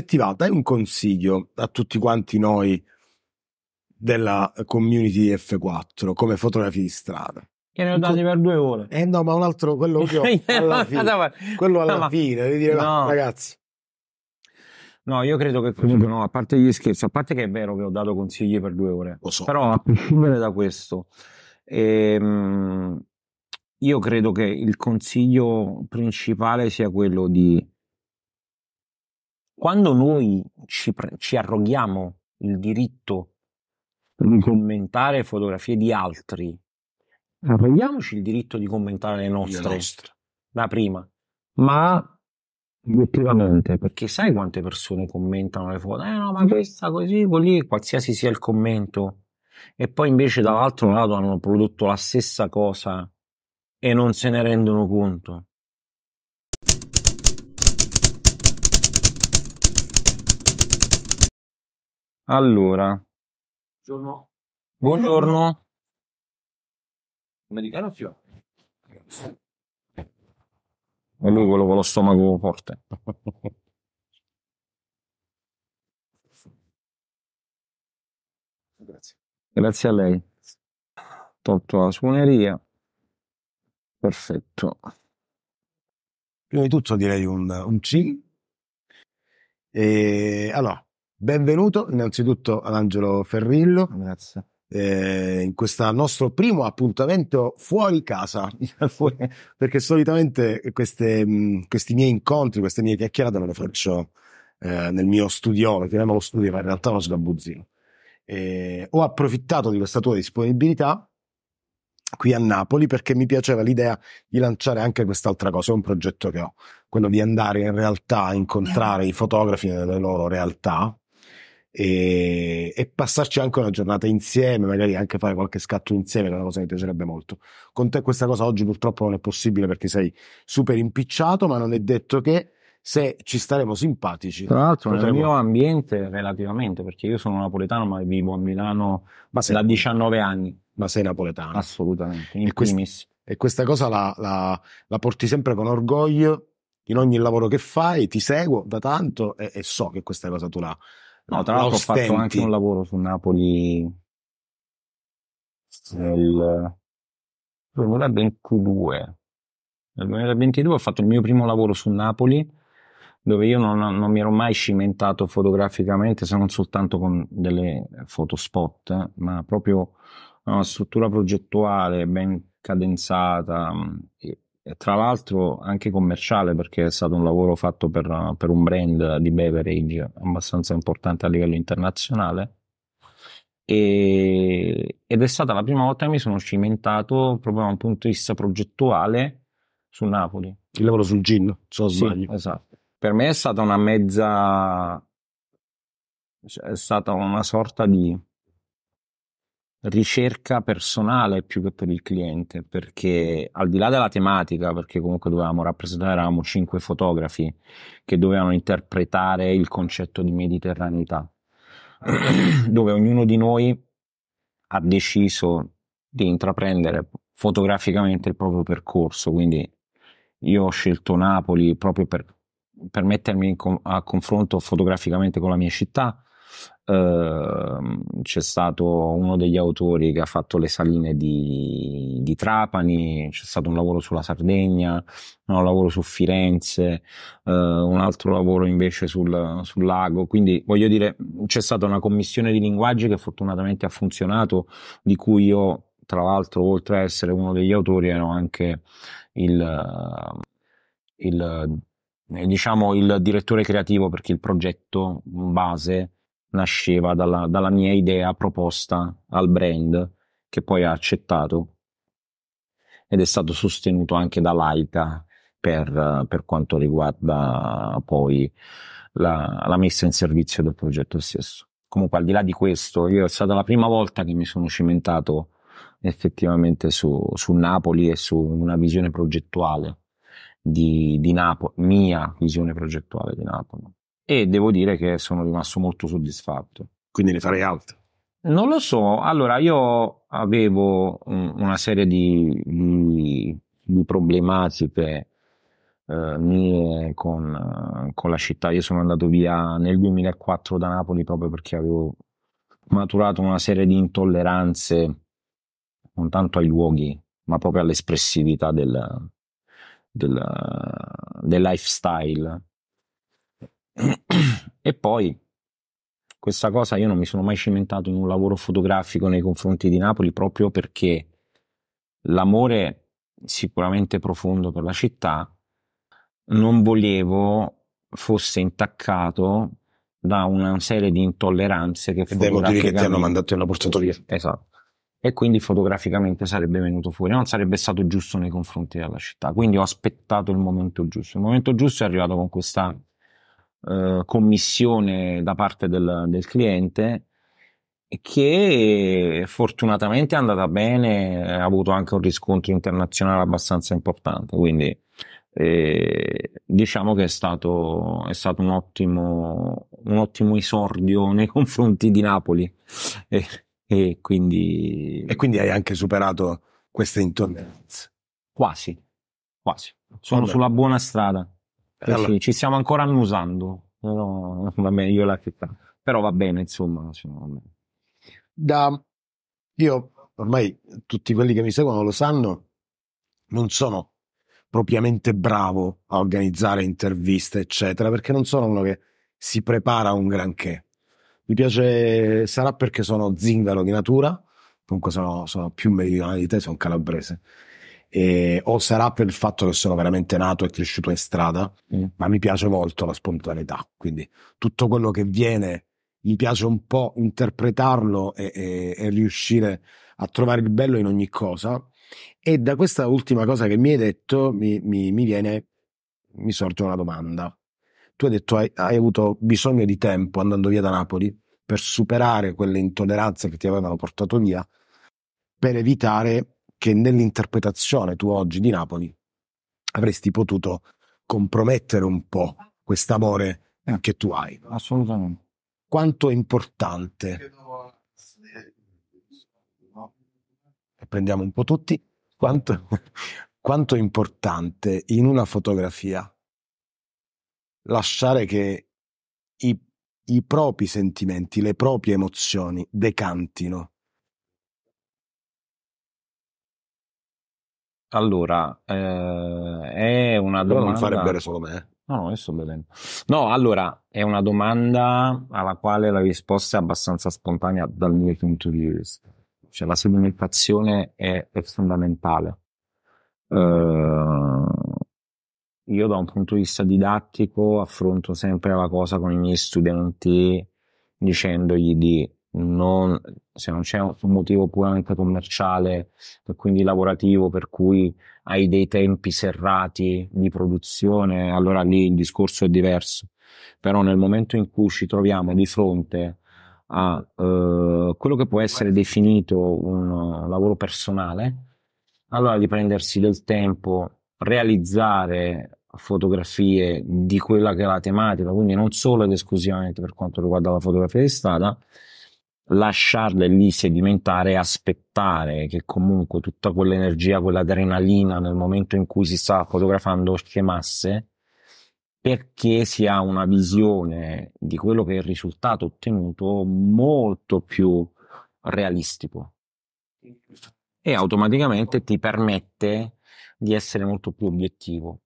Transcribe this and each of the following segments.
se ti va, dai un consiglio a tutti quanti noi della community F4 come fotografi di strada. Che ne ho dati per due ore. Eh no, ma un altro, quello che ho eh, alla fine, no, quello alla no, fine, devi dire, no. ragazzi. No, io credo che comunque no, a parte gli scherzi, a parte che è vero che ho dato consigli per due ore, Lo so. però a prescindere da questo, ehm, io credo che il consiglio principale sia quello di quando noi ci, ci arroghiamo il diritto di commentare fotografie di altri, arroghiamoci il diritto di commentare le nostre, le nostre. la prima, ma obiettivamente, perché sai quante persone commentano le foto, eh no, ma questa così, così, qualsiasi sia il commento, e poi invece dall'altro lato hanno prodotto la stessa cosa e non se ne rendono conto. Allora. Buongiorno. Buongiorno. Americano fiore. E lui quello con lo stomaco forte. Grazie. Grazie a lei. Tolto la suoneria. Perfetto. Prima di tutto direi un, un sì. E allora, Benvenuto innanzitutto ad Angelo Ferrillo. Grazie. Eh, in questo nostro primo appuntamento fuori casa, fuori, perché solitamente queste, mm, questi miei incontri, queste mie chiacchierate me le faccio eh, nel mio studio, lo chiamiamo lo studio, ma in realtà lo sgabuzzino. Eh, ho approfittato di questa tua disponibilità qui a Napoli perché mi piaceva l'idea di lanciare anche quest'altra cosa, è un progetto che ho, quello di andare in realtà a incontrare i fotografi nelle loro realtà, e, e, passarci anche una giornata insieme, magari anche fare qualche scatto insieme, che è una cosa che mi piacerebbe molto. Con te questa cosa oggi purtroppo non è possibile perché sei super impicciato, ma non è detto che se ci staremo simpatici. Tra l'altro, potremo... nel mio ambiente, relativamente, perché io sono napoletano, ma vivo a Milano ma sei, da 19 anni. Ma sei napoletano? Assolutamente, in e, quest- e questa cosa la, la, la porti sempre con orgoglio in ogni lavoro che fai, ti seguo da tanto e, e so che questa cosa tu la, No, tra l'altro ho fatto anche un lavoro su Napoli nel 2022. Nel 2022 ho fatto il mio primo lavoro su Napoli dove io non, non mi ero mai cimentato fotograficamente se non soltanto con delle foto spot, ma proprio una struttura progettuale ben cadenzata. Mm, tra l'altro anche commerciale perché è stato un lavoro fatto per, per un brand di beverage abbastanza importante a livello internazionale e, ed è stata la prima volta che mi sono cimentato proprio da un punto di vista progettuale su Napoli. Il lavoro sul gin, se non sbaglio. esatto. Per me è stata una mezza, cioè, è stata una sorta di ricerca personale più che per il cliente, perché al di là della tematica, perché comunque dovevamo rappresentare, eravamo cinque fotografi che dovevano interpretare il concetto di mediterraneità, dove ognuno di noi ha deciso di intraprendere fotograficamente il proprio percorso, quindi io ho scelto Napoli proprio per, per mettermi co- a confronto fotograficamente con la mia città, Ehm, c'è stato uno degli autori che ha fatto le saline di, di Trapani, c'è stato un lavoro sulla Sardegna, un lavoro su Firenze, uh, un altro lavoro invece sul, sul, lago. Quindi voglio dire, c'è stata una commissione di linguaggi che fortunatamente ha funzionato, di cui io, tra l'altro, oltre a essere uno degli autori, ero anche il, il diciamo il direttore creativo perché il progetto base nasceva dalla, dalla mia idea proposta al brand che poi ha accettato ed è stato sostenuto anche da Laika per, per quanto riguarda poi la, la messa in servizio del progetto stesso. Comunque al di là di questo, io è stata la prima volta che mi sono cimentato effettivamente su, su, Napoli e su una visione progettuale di, di Napoli, mia visione progettuale di Napoli e devo dire che sono rimasto molto soddisfatto. Quindi ne farei altre? Non lo so, allora io avevo una serie di, di, di problematiche eh, mie con, con, la città, io sono andato via nel 2004 da Napoli proprio perché avevo maturato una serie di intolleranze non tanto ai luoghi ma proprio all'espressività del, del, del lifestyle e poi questa cosa io non mi sono mai cimentato in un lavoro fotografico nei confronti di Napoli proprio perché l'amore sicuramente profondo per la città non volevo fosse intaccato da una serie di intolleranze che dai motivi che ti hanno mandato in una portatoria esatto e quindi fotograficamente sarebbe venuto fuori non sarebbe stato giusto nei confronti della città quindi ho aspettato il momento giusto il momento giusto è arrivato con questa eh, commissione da parte del, del cliente che fortunatamente è andata bene, ha avuto anche un riscontro internazionale abbastanza importante, quindi eh, diciamo che è stato, è stato un, ottimo, un ottimo esordio nei confronti di Napoli e, e, quindi... E quindi hai anche superato queste intolleranze? Quasi, quasi, sono Vabbè. sulla buona strada. Eh, allora. ci, ci, stiamo ancora annusando. No, va bene, io la città. Però va bene, insomma. Da, io ormai tutti quelli che mi seguono lo sanno, non sono propriamente bravo a organizzare interviste, eccetera, perché non sono uno che si prepara un granché. Mi piace, sarà perché sono zingaro di natura, comunque sono, sono più meridionale di te, sono calabrese e, o sarà per il fatto che sono veramente nato e cresciuto in strada, mm. ma mi piace molto la spontaneità, quindi tutto quello che viene mi piace un po' interpretarlo e, e, e riuscire a trovare il bello in ogni cosa. E da questa ultima cosa che mi hai detto mi, mi, mi viene, mi sorge una domanda. Tu hai detto hai, hai avuto bisogno di tempo andando via da Napoli per superare quelle intolleranze che ti avevano portato via, per evitare che nell'interpretazione tu oggi di Napoli avresti potuto compromettere un po' quest'amore eh, che tu hai. Assolutamente. Quanto è importante, eh, e prendiamo un po' tutti, quanto, quanto è importante in una fotografia lasciare che i, i propri sentimenti, le proprie emozioni decantino Allora, eh, è una domanda... Però non fare solo me. Eh. No, no, io sto bevendo. No, allora, è una domanda alla quale la risposta è abbastanza spontanea dal mio punto di vista. Cioè, la sedimentazione è, è fondamentale. Eh, io da un punto di vista didattico affronto sempre la cosa con i miei studenti dicendogli di non, se non c'è un motivo puramente commerciale e quindi lavorativo per cui hai dei tempi serrati di produzione, allora lì il discorso è diverso. Però nel momento in cui ci troviamo di fronte a eh, quello che può essere definito un lavoro personale, allora di prendersi del tempo, realizzare fotografie di quella che è la tematica, quindi non solo ed esclusivamente per quanto riguarda la fotografia di strada, lasciarle lì sedimentare e aspettare che comunque tutta quell'energia, quell'adrenalina nel momento in cui si sta fotografando schemasse perché si ha una visione di quello che è il risultato ottenuto molto più realistico e automaticamente ti permette di essere molto più obiettivo.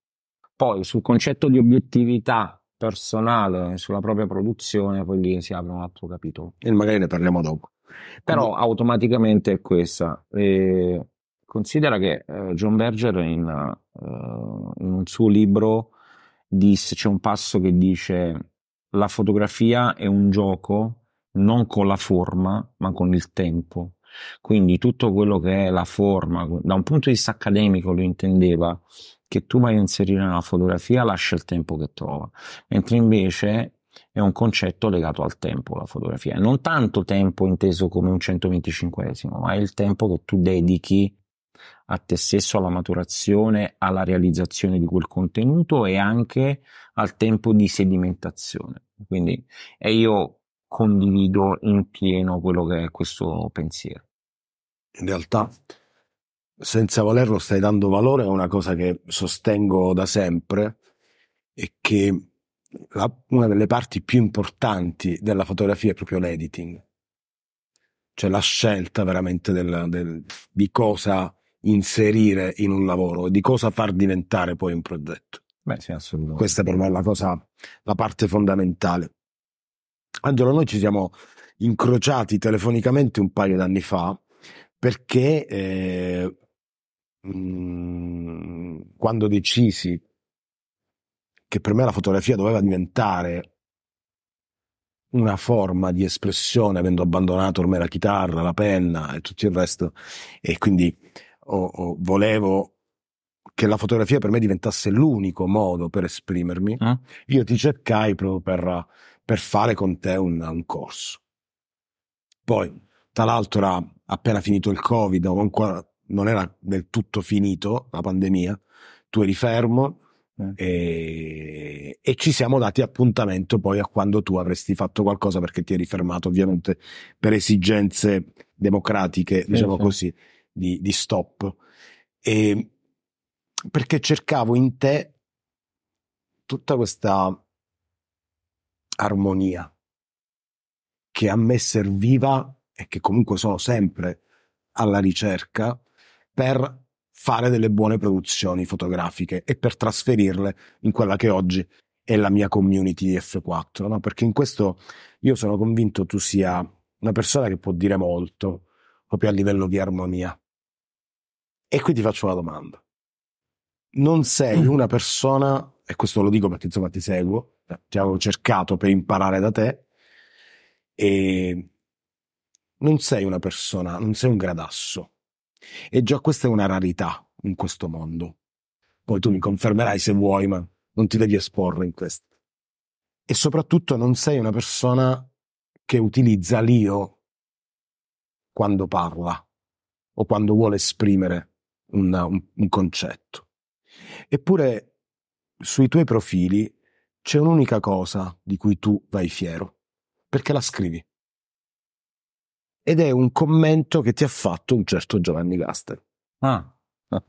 Poi sul concetto di obiettività personale sulla propria produzione, poi lì si apre un altro capitolo. E magari ne parliamo dopo. Però Quindi... automaticamente è questa. E considera che eh, John Berger in, uh, in, un suo libro disse, c'è un passo che dice la fotografia è un gioco non con la forma ma con il tempo. Quindi tutto quello che è la forma, da un punto di vista accademico lo intendeva, che tu vai a inserire nella fotografia lascia il tempo che trova, mentre invece è un concetto legato al tempo, la fotografia, e non tanto tempo inteso come un 125esimo, ma è il tempo che tu dedichi a te stesso, alla maturazione, alla realizzazione di quel contenuto e anche al tempo di sedimentazione. Quindi, e io condivido in pieno quello che è questo pensiero. In realtà senza volerlo stai dando valore a una cosa che sostengo da sempre e che la, una delle parti più importanti della fotografia è proprio l'editing, cioè la scelta veramente del, del, di cosa inserire in un lavoro e di cosa far diventare poi un progetto. Beh, sì, assolutamente. Questa per me è la cosa, la parte fondamentale. Angelo, noi ci siamo incrociati telefonicamente un paio d'anni fa perché eh, Mm, quando decisi che per me la fotografia doveva diventare una forma di espressione, avendo abbandonato ormai la chitarra, la penna e tutto il resto, e quindi oh, oh, volevo che la fotografia per me diventasse l'unico modo per esprimermi, eh? io ti cercai proprio per, per fare con te un, un corso. Poi, tra l'altro, era appena finito il Covid, ancora, non era del tutto finito la pandemia, tu eri fermo eh. e, e, ci siamo dati appuntamento poi a quando tu avresti fatto qualcosa perché ti eri fermato ovviamente per esigenze democratiche, sì, diciamo sì. così, di, di stop. E perché cercavo in te tutta questa armonia che a me serviva e che comunque sono sempre alla ricerca per fare delle buone produzioni fotografiche e per trasferirle in quella che oggi è la mia community F4, no? perché in questo io sono convinto tu sia una persona che può dire molto, proprio a livello di armonia. E qui ti faccio una domanda. Non sei mm. una persona, e questo lo dico perché insomma ti seguo, eh, ti avevo cercato per imparare da te, e non sei una persona, non sei un gradasso, e già questa è una rarità in questo mondo. Poi tu mi confermerai se vuoi, ma non ti devi esporre in questo. E soprattutto non sei una persona che utilizza l'io quando parla o quando vuole esprimere un, un, un concetto. Eppure sui tuoi profili c'è un'unica cosa di cui tu vai fiero, perché la scrivi ed è un commento che ti ha fatto un certo Giovanni Gaster. Ah. ah.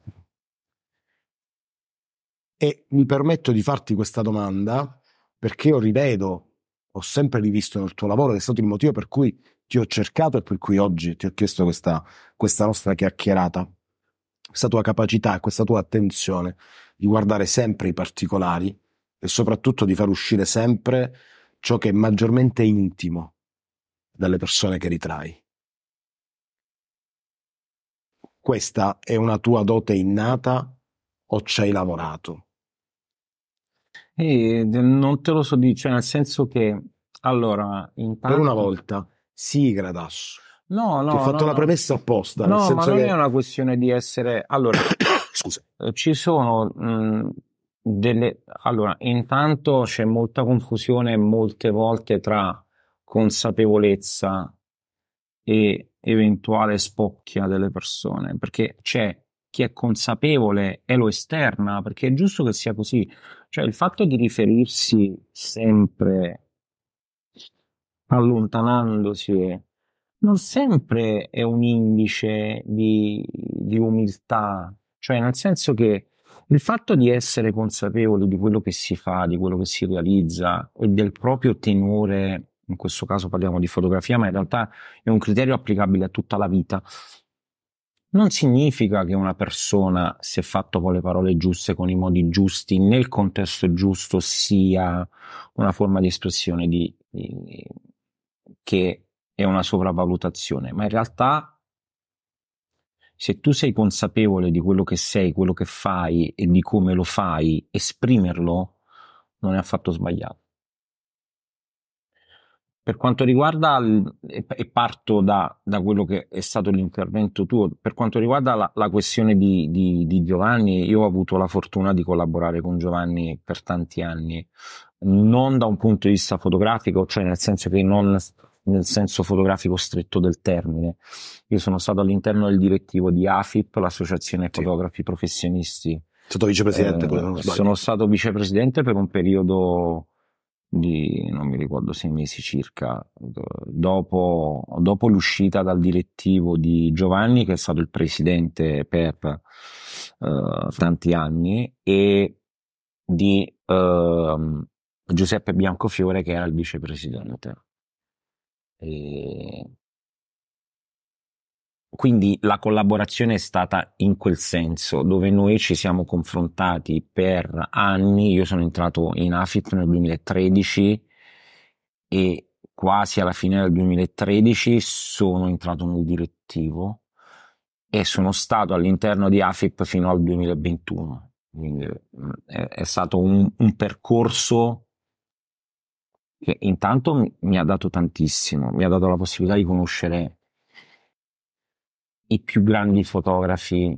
E mi permetto di farti questa domanda perché io rivedo, ho sempre rivisto nel tuo lavoro ed è stato il motivo per cui ti ho cercato e per cui oggi ti ho chiesto questa, questa nostra chiacchierata. Questa tua capacità, questa tua attenzione di guardare sempre i particolari e soprattutto di far uscire sempre ciò che è maggiormente intimo dalle persone che ritrai. Questa è una tua dote innata o ci hai lavorato? E non te lo so dire, cioè nel senso che allora imparo... per una volta sì, Gradasso. No, no. Ti ho fatto no, la premessa no. apposta. No, nel senso ma non che... è una questione di essere. Allora, scusa, eh, ci sono mh, mm, delle. Allora, intanto c'è molta confusione molte volte tra consapevolezza e eventuale spocchia delle persone, perché c'è chi è consapevole e lo esterna, perché è giusto che sia così. Cioè il fatto di riferirsi sempre allontanandosi non sempre è un indice di, di umiltà, cioè nel senso che il fatto di essere consapevoli di quello che si fa, di quello che si realizza e del proprio tenore in questo caso parliamo di fotografia, ma in realtà è un criterio applicabile a tutta la vita. Non significa che una persona, se fatto con le parole giuste, con i modi giusti, nel contesto giusto, sia una forma di espressione di, di, che è una sovravalutazione, ma in realtà se tu sei consapevole di quello che sei, quello che fai e di come lo fai, esprimerlo non è affatto sbagliato. Per quanto riguarda, il, e parto da, da, quello che è stato l'intervento tuo, per quanto riguarda la, la questione di, di, di, Giovanni, io ho avuto la fortuna di collaborare con Giovanni per tanti anni, non da un punto di vista fotografico, cioè nel senso che non nel senso fotografico stretto del termine. Io sono stato all'interno del direttivo di AFIP, l'Associazione sì. Fotografi Professionisti. Sono stato vicepresidente, eh, Sono stato vicepresidente per un periodo di non mi ricordo, sei mesi circa, dopo, dopo l'uscita dal direttivo di Giovanni, che è stato il presidente per uh, tanti anni, e di uh, Giuseppe Biancofiore, che era il vicepresidente. E quindi la collaborazione è stata in quel senso, dove noi ci siamo confrontati per anni. Io sono entrato in AFIP nel 2013 e quasi alla fine del 2013 sono entrato nel direttivo e sono stato all'interno di AFIP fino al 2021. Quindi mm, è, è stato un, un percorso che intanto mi, mi ha dato tantissimo, mi ha dato la possibilità di conoscere i più grandi fotografi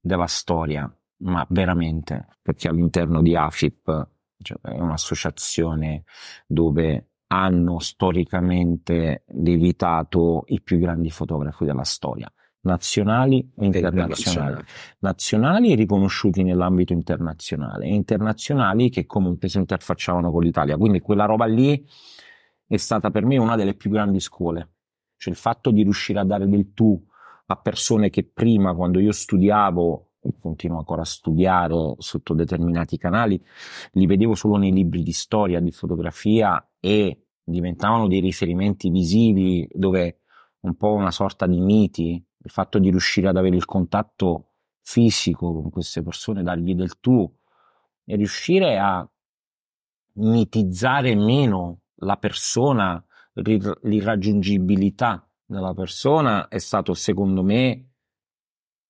della storia, ma veramente, perché all'interno di AFIP cioè, è un'associazione dove hanno storicamente levitato i più grandi fotografi della storia, nazionali e internazionali. Nazionali riconosciuti nell'ambito internazionale e internazionali che comunque si interfacciavano con l'Italia. Quindi quella roba lì è stata per me una delle più grandi scuole. Cioè il fatto di riuscire a dare del tu a persone che prima, quando io studiavo, e continuo ancora a studiare sotto determinati canali, li vedevo solo nei libri di storia, di fotografia e diventavano dei riferimenti visivi dove un po' una sorta di miti, il fatto di riuscire ad avere il contatto fisico con queste persone, dargli del tu e riuscire a mitizzare meno la persona, l'irraggiungibilità della persona è stato, secondo me,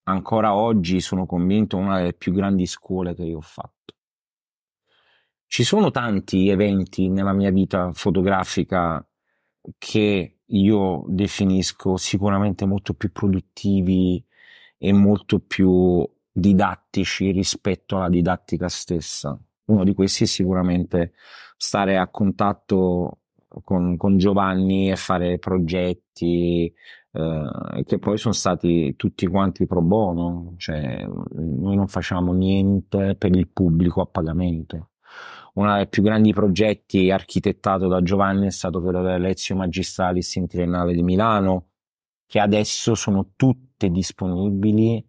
ancora oggi sono convinto, una delle più grandi scuole che io ho fatto. Ci sono tanti eventi nella mia vita fotografica che io definisco sicuramente molto più produttivi e molto più didattici rispetto alla didattica stessa. Uno di questi è sicuramente stare a contatto con, con Giovanni e fare progetti eh, che poi sono stati tutti quanti pro bono, cioè noi non facciamo niente per il pubblico a pagamento. Uno dei più grandi progetti architettato da Giovanni è stato quello delle Lezio Magistralis in Triennale di Milano, che adesso sono tutte disponibili,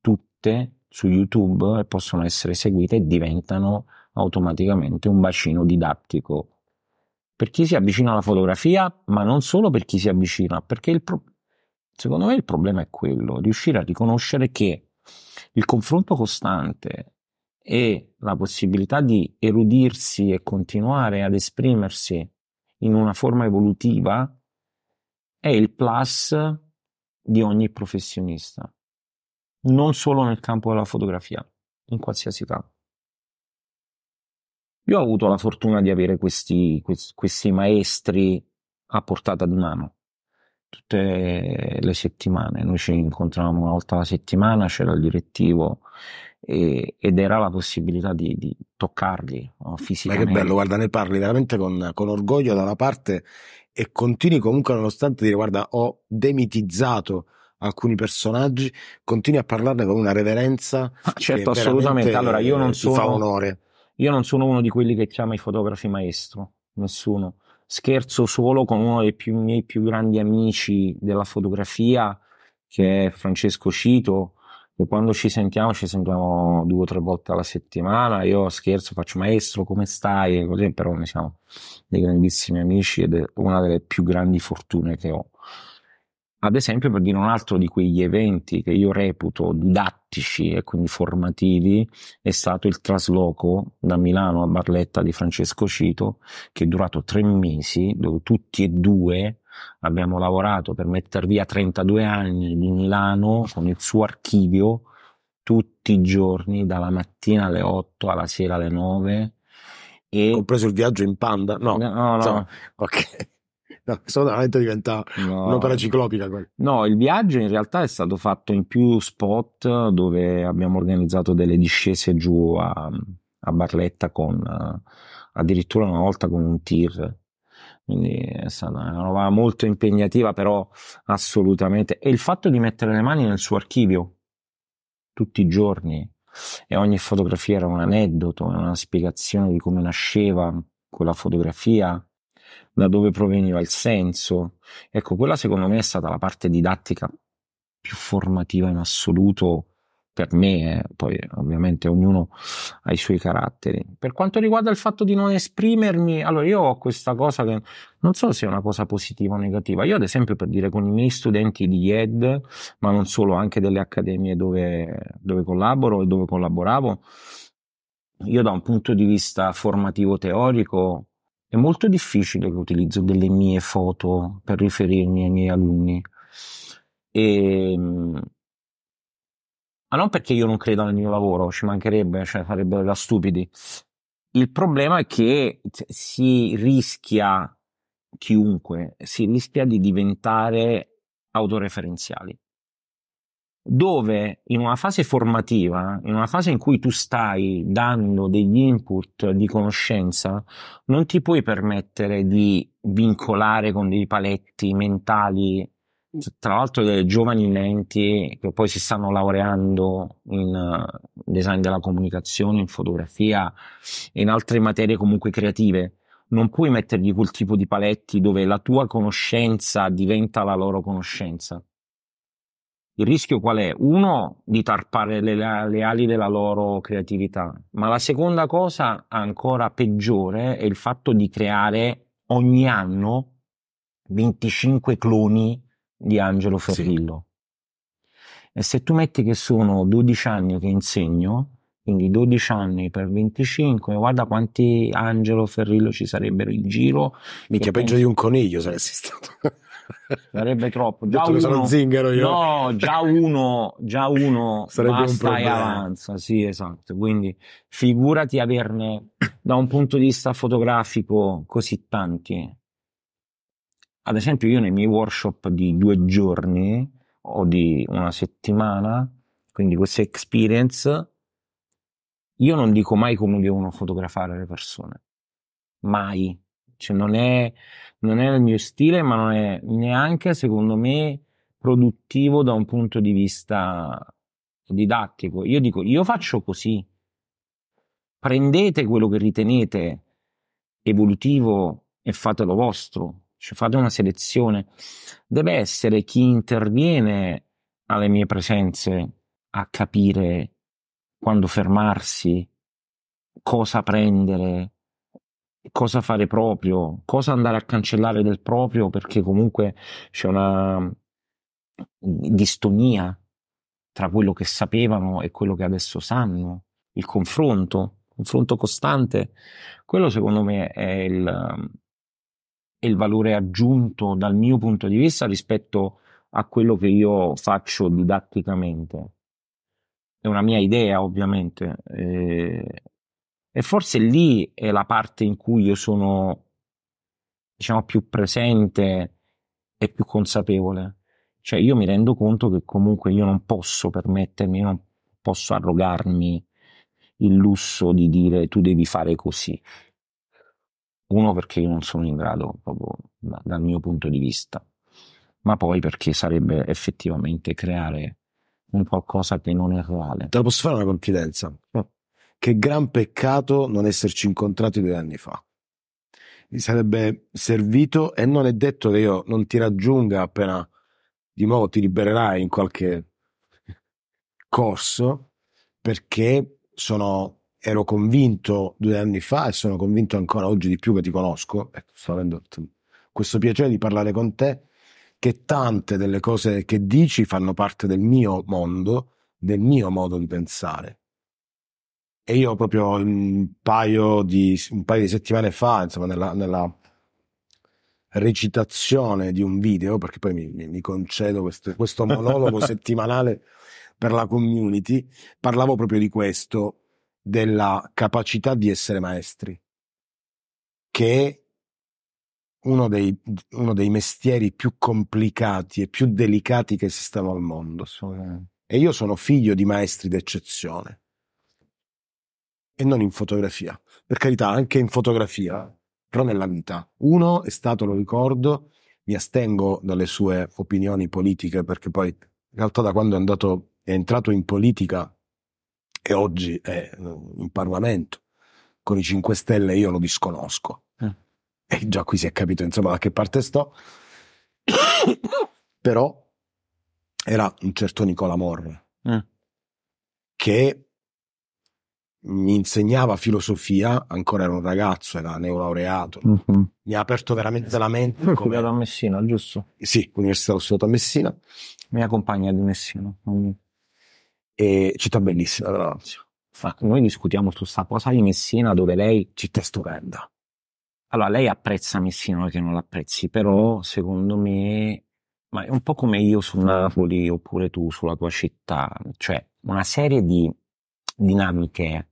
tutte su YouTube e possono essere seguite e diventano automaticamente un bacino didattico per chi si avvicina alla fotografia, ma non solo per chi si avvicina, perché il pro- secondo me il problema è quello, riuscire a riconoscere che il confronto costante e la possibilità di erudirsi e continuare ad esprimersi in una forma evolutiva è il plus di ogni professionista, non solo nel campo della fotografia, in qualsiasi campo. Io ho avuto la fortuna di avere questi, questi maestri a portata di mano. Tutte le settimane, noi ci incontravamo una volta alla settimana, c'era il direttivo e, ed era la possibilità di, di toccarli no, fisicamente. Ma che bello, guarda, ne parli veramente con, con orgoglio da una parte e continui comunque nonostante dire guarda ho demitizzato alcuni personaggi, continui a parlarne con una reverenza. Ah, certo, assolutamente. Allora, io non sono, fa onore. Io non sono uno di quelli che chiama i fotografi maestro, nessuno. Scherzo solo con uno dei più, miei più grandi amici della fotografia, che è Francesco Cito, e quando ci sentiamo ci sentiamo due o tre volte alla settimana. Io scherzo, faccio maestro, come stai? E così, però noi siamo dei grandissimi amici ed è una delle più grandi fortune che ho ad esempio per dire un altro di quegli eventi che io reputo didattici e quindi formativi è stato il trasloco da Milano a Barletta di Francesco Cito che è durato tre mesi dove tutti e due abbiamo lavorato per metter via 32 anni di Milano con il suo archivio tutti i giorni dalla mattina alle 8 alla sera alle 9 e... compreso il viaggio in panda? no, no, no, no. ok sono veramente diventa no. un'opera eh. ciclopica. Quella. No, il viaggio in realtà è stato fatto in più spot dove abbiamo organizzato delle discese giù a, a Barletta con eh, addirittura una volta con un tir quindi è stata una roba molto impegnativa però assolutamente e il fatto di mettere le mani nel suo archivio tutti i giorni e ogni fotografia era un aneddoto una spiegazione di come nasceva quella fotografia da dove proveniva il senso. Ecco, quella secondo me è stata la parte didattica più formativa in assoluto per me, eh. poi ovviamente ognuno ha i suoi caratteri. Per quanto riguarda il fatto di non esprimermi, allora io ho questa cosa che non so se è una cosa positiva o negativa. Io ad esempio per dire con i miei studenti di IED, ma non solo, anche delle accademie dove, dove collaboro e dove collaboravo, io da un punto di vista formativo teorico è molto difficile l'utilizzo delle mie foto per riferirmi ai miei alunni. E, ehm, ma non perché io non creda nel mio lavoro, ci mancherebbe, cioè sarebbero da stupidi. Il problema è che cioè, si rischia, chiunque, si rischia di diventare autoreferenziali dove in una fase formativa, in una fase in cui tu stai dando degli input di conoscenza, non ti puoi permettere di vincolare con dei paletti mentali, tra l'altro delle giovani menti che poi si stanno laureando in eh, design della comunicazione, in fotografia e in altre materie comunque creative. Non puoi mettergli quel tipo di paletti dove la tua conoscenza diventa la loro conoscenza il rischio qual è? Uno, di tarpare le, le, ali della loro creatività, ma la seconda cosa ancora peggiore è il fatto di creare ogni anno 25 cloni di Angelo Ferrillo. Sì. E se tu metti che sono 12 anni che insegno, quindi 12 anni per 25, guarda quanti Angelo Ferrillo ci sarebbero in giro. Mica penso... peggio di un coniglio saresti stato sarebbe troppo. Già uno, sono zingaro io. No, già uno, già uno sarebbe basta un e avanza, sì, esatto. Quindi figurati averne da un punto di vista fotografico così tanti. Ad esempio io nei miei workshop di due giorni o di una settimana, quindi questa experience, io non dico mai come devono fotografare le persone. Mai cioè non è, non è il mio stile, ma non è neanche, secondo me, produttivo da un punto di vista didattico. Io dico, io faccio così. Prendete quello che ritenete evolutivo e fatelo vostro, cioè fate una selezione. Deve essere chi interviene alle mie presenze a capire quando fermarsi, cosa prendere, cosa fare proprio, cosa andare a cancellare del proprio, perché comunque c'è una mm, distonia tra quello che sapevano e quello che adesso sanno, il confronto, il confronto costante, quello secondo me è il, mm, è il valore aggiunto dal mio punto di vista rispetto a quello che io faccio didatticamente. È una mia idea, ovviamente, eh, e forse lì è la parte in cui io sono, diciamo, più presente e più consapevole. Cioè io mi rendo conto che comunque io non posso permettermi, non posso arrogarmi il lusso di dire tu devi fare così. Uno perché io non sono in grado proprio da, dal mio punto di vista, ma poi perché sarebbe effettivamente creare un qualcosa che non è reale. Te la posso fare una confidenza? No. Eh. Che gran peccato non esserci incontrati due anni fa. Mi sarebbe servito e non è detto che io non ti raggiunga appena di nuovo ti libererai in qualche corso, perché sono, ero convinto due anni fa e sono convinto ancora oggi di più che ti conosco, e ecco, sto avendo questo piacere di parlare con te, che tante delle cose che dici fanno parte del mio mondo, del mio modo di pensare. E io proprio un paio di, un paio di settimane fa, insomma, nella, nella, recitazione di un video, perché poi mi, mi, concedo questo, questo monologo settimanale per la community, parlavo proprio di questo, della capacità di essere maestri, che è uno dei, uno dei mestieri più complicati e più delicati che esistano al mondo. E io sono figlio di maestri d'eccezione e non in fotografia. Per carità, anche in fotografia, però nella vita. Uno è stato, lo ricordo, mi astengo dalle sue opinioni politiche perché poi in realtà da quando è, andato, è entrato in politica e oggi è in Parlamento con i 5 Stelle io lo disconosco. Eh. E già qui si è capito insomma da che parte sto. però era un certo Nicola Morre eh. che mi insegnava filosofia, ancora era un ragazzo, era neolaureato, mm-hmm. mi ha aperto veramente la mente. Come... Studiato a Messina, giusto? Sì, l'università ho studiato a Messina. Mia compagna di Messina. E città bellissima, tra l'altro. Noi discutiamo su questa cosa di Messina dove lei... Città stupenda. Allora, lei apprezza Messina, non che non l'apprezzi, però secondo me... Ma è un po' come io su Napoli oppure tu sulla tua città, cioè una serie di dinamiche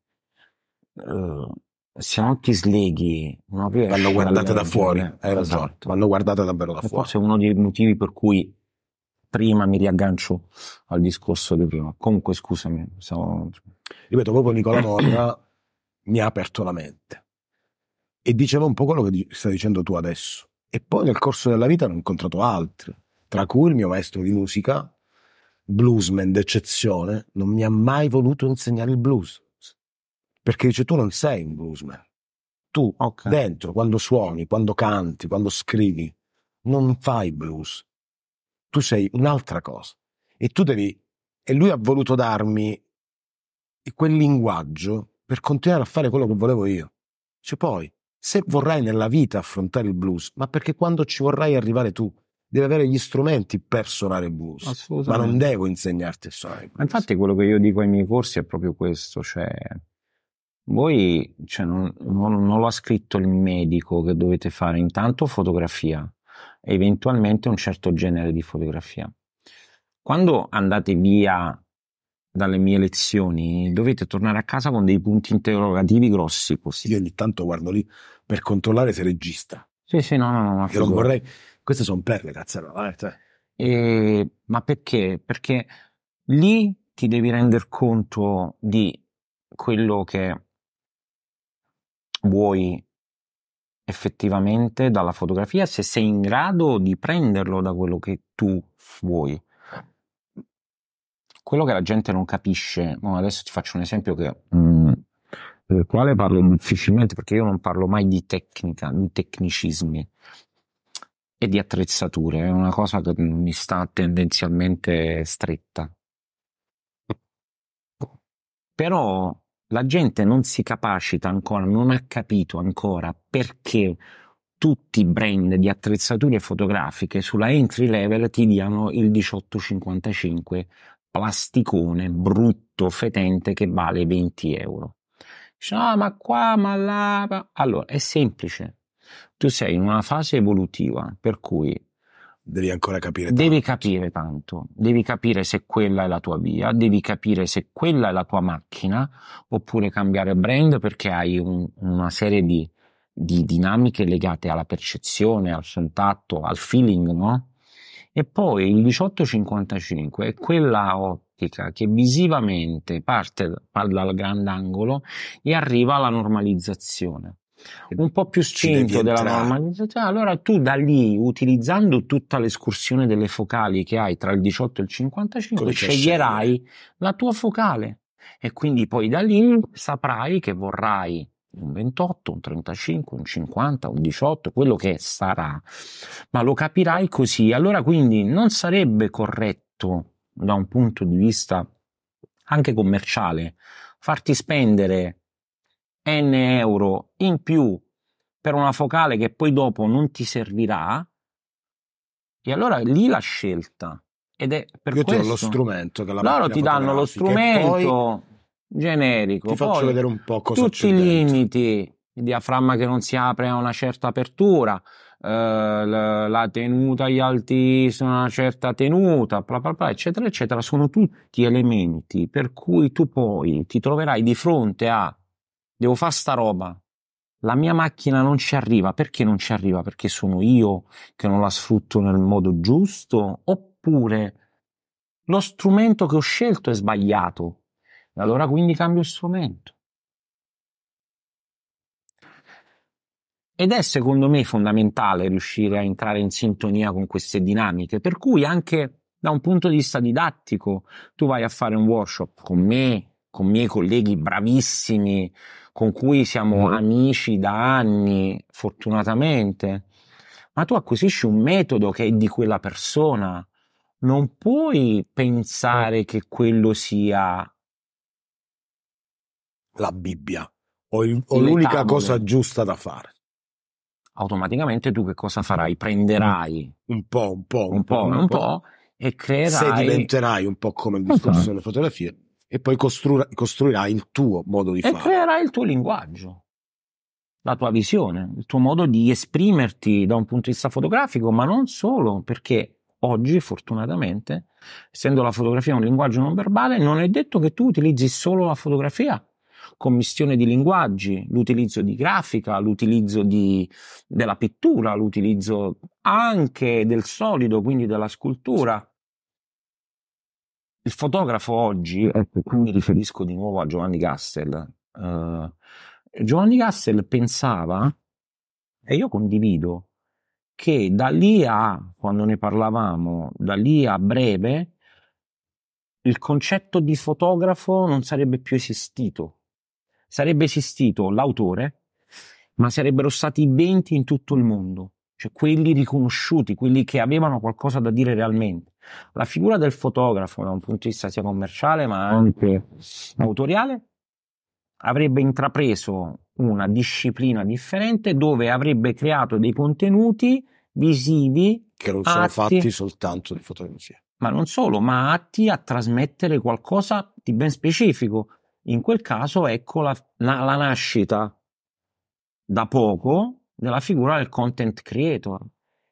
Ehm, siamo anche sleghi. Vanno guardate da fuori, hai ragione. Esatto. Vanno guardate davvero da e fuori. Forse è uno dei motivi per cui prima mi riaggancio al discorso di prima. Comunque, scusami. Siamo... Ripeto, proprio Nicola Morra mi ha aperto la mente. E diceva un po' quello che stai dicendo tu adesso. E poi nel corso della vita ne ho incontrato altri, tra cui il mio maestro di musica, bluesman d'eccezione, non mi ha mai voluto insegnare il blues perché dice tu non sei un bluesman. Tu okay. dentro, quando suoni, quando canti, quando scrivi, non fai blues. Tu sei un'altra cosa. E tu devi... E lui ha voluto darmi quel linguaggio per continuare a fare quello che volevo io. Cioè poi, se vorrai nella vita affrontare il blues, ma perché quando ci vorrai arrivare tu, devi avere gli strumenti per suonare blues, ma non devo insegnarti a suonare blues. Infatti quello che io dico ai miei corsi è proprio questo, cioè voi cioè, non, non, non lo ha scritto il medico che dovete fare intanto fotografia, eventualmente un certo genere di fotografia. Quando andate via dalle mie lezioni dovete tornare a casa con dei punti interrogativi grossi così. Io ogni tanto guardo lì per controllare se regista. Sì, sì, no, no, no. Io non vorrei... Queste sono perle, cazzarola. Eh, cioè. e... Ma perché? Perché lì ti devi rendere conto di quello che vuoi effettivamente dalla fotografia, se sei in grado di prenderlo da quello che tu vuoi. Quello che la gente non capisce, adesso ti faccio un esempio che, mh, mm, del quale parlo difficilmente perché io non parlo mai di tecnica, di tecnicismi e di attrezzature, è una cosa che mi sta tendenzialmente stretta. Però la gente non si capacita ancora, non ha capito ancora perché tutti i brand di attrezzature fotografiche sulla entry level ti diano il 1855 plasticone brutto fetente che vale 20 euro. Dici, ah, ma qua, ma là. Allora, è semplice. Tu sei in una fase evolutiva per cui Devi ancora capire tanto. Devi capire tanto, devi capire se quella è la tua via, devi capire se quella è la tua macchina oppure cambiare brand perché hai un, una serie di, di, dinamiche legate alla percezione, al contatto, al feeling, no? E poi il 1855 è quella ottica che visivamente parte dal grandangolo e arriva alla normalizzazione un po' più spinto della normalizzazione, allora tu da lì, utilizzando tutta l'escursione delle focali che hai tra il 18 e il 55, Come sceglierai la tua focale e quindi poi da lì saprai che vorrai un 28, un 35, un 50, un 18, quello che sarà, ma lo capirai così. Allora quindi non sarebbe corretto da un punto di vista anche commerciale farti spendere n euro in più per una focale che poi dopo non ti servirà, e allora lì la scelta. Ed è per Io questo. ti do lo strumento che la Loro ti danno lo strumento generico. Ti faccio vedere un po' cosa Tutti i limiti, il diaframma che non si apre a una certa apertura, eh, la, tenuta agli alti una certa tenuta, bla bla bla, eccetera, eccetera, sono tutti elementi per cui tu poi ti troverai di fronte a devo fare sta roba, la mia macchina non ci arriva, perché non ci arriva? Perché sono io che non la sfrutto nel modo giusto? Oppure lo strumento che ho scelto è sbagliato? Allora quindi cambio strumento. Ed è secondo me fondamentale riuscire a entrare in sintonia con queste dinamiche, per cui anche da un punto di vista didattico tu vai a fare un workshop con me, con miei colleghi bravissimi, con cui siamo mm-hmm. amici da anni, fortunatamente, ma tu acquisisci un metodo che è di quella persona. Non puoi pensare che quello sia la Bibbia o, il, o l'unica tavole. cosa giusta da fare. Automaticamente tu che cosa mm. farai? Prenderai mm. un po', un po', un, un po', po', un po', po', e creerai. Se diventerai un po' come il esatto. discorso delle fotografie, e poi costru- costruirai il tuo modo di e fare. E creerai il tuo linguaggio, la tua visione, il tuo modo di esprimerti da un punto di vista fotografico, ma non solo, perché oggi, fortunatamente, essendo la fotografia un linguaggio non verbale, non è detto che tu utilizzi solo la fotografia. Commissione di linguaggi, l'utilizzo di grafica, l'utilizzo di, della pittura, l'utilizzo anche del solido, quindi della scultura il fotografo oggi, ecco, qui mi riferisco di nuovo a Giovanni Gassel, eh, Giovanni Gassel pensava, e io condivido, che da lì a, quando ne parlavamo, da lì a breve, il concetto di fotografo non sarebbe più esistito. Sarebbe esistito l'autore, ma sarebbero stati 20 in tutto il mondo, cioè quelli riconosciuti, quelli che avevano qualcosa da dire realmente. La figura del fotografo da un punto di vista sia commerciale ma anche autoriale avrebbe intrapreso una disciplina differente dove avrebbe creato dei contenuti visivi che non sono atti, fatti soltanto di fotografia. Ma non solo, ma atti a trasmettere qualcosa di ben specifico. In quel caso ecco la, la, la nascita da poco della figura del content creator.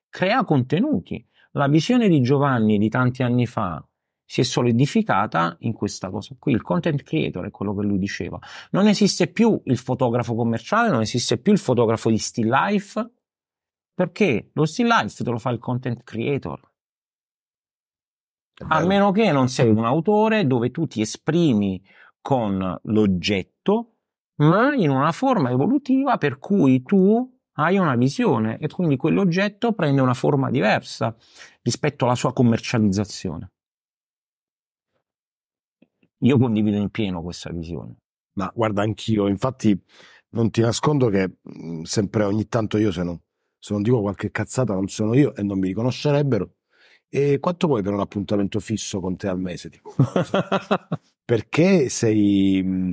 Crea contenuti la visione di Giovanni di tanti anni fa si è solidificata in questa cosa qui. Il content creator è quello che lui diceva. Non esiste più il fotografo commerciale, non esiste più il fotografo di still life, perché lo still life te lo fa il content creator. A meno che non sei un autore dove tu ti esprimi con l'oggetto, ma in una forma evolutiva per cui tu hai una visione e quindi quell'oggetto prende una forma diversa rispetto alla sua commercializzazione. Io condivido in pieno questa visione. Ma guarda, anch'io, infatti non ti nascondo che mh, mm, sempre ogni tanto io se non, se non dico qualche cazzata non sono io e non mi riconoscerebbero. E quanto vuoi per un appuntamento fisso con te al mese? Tipo, perché sei, mm,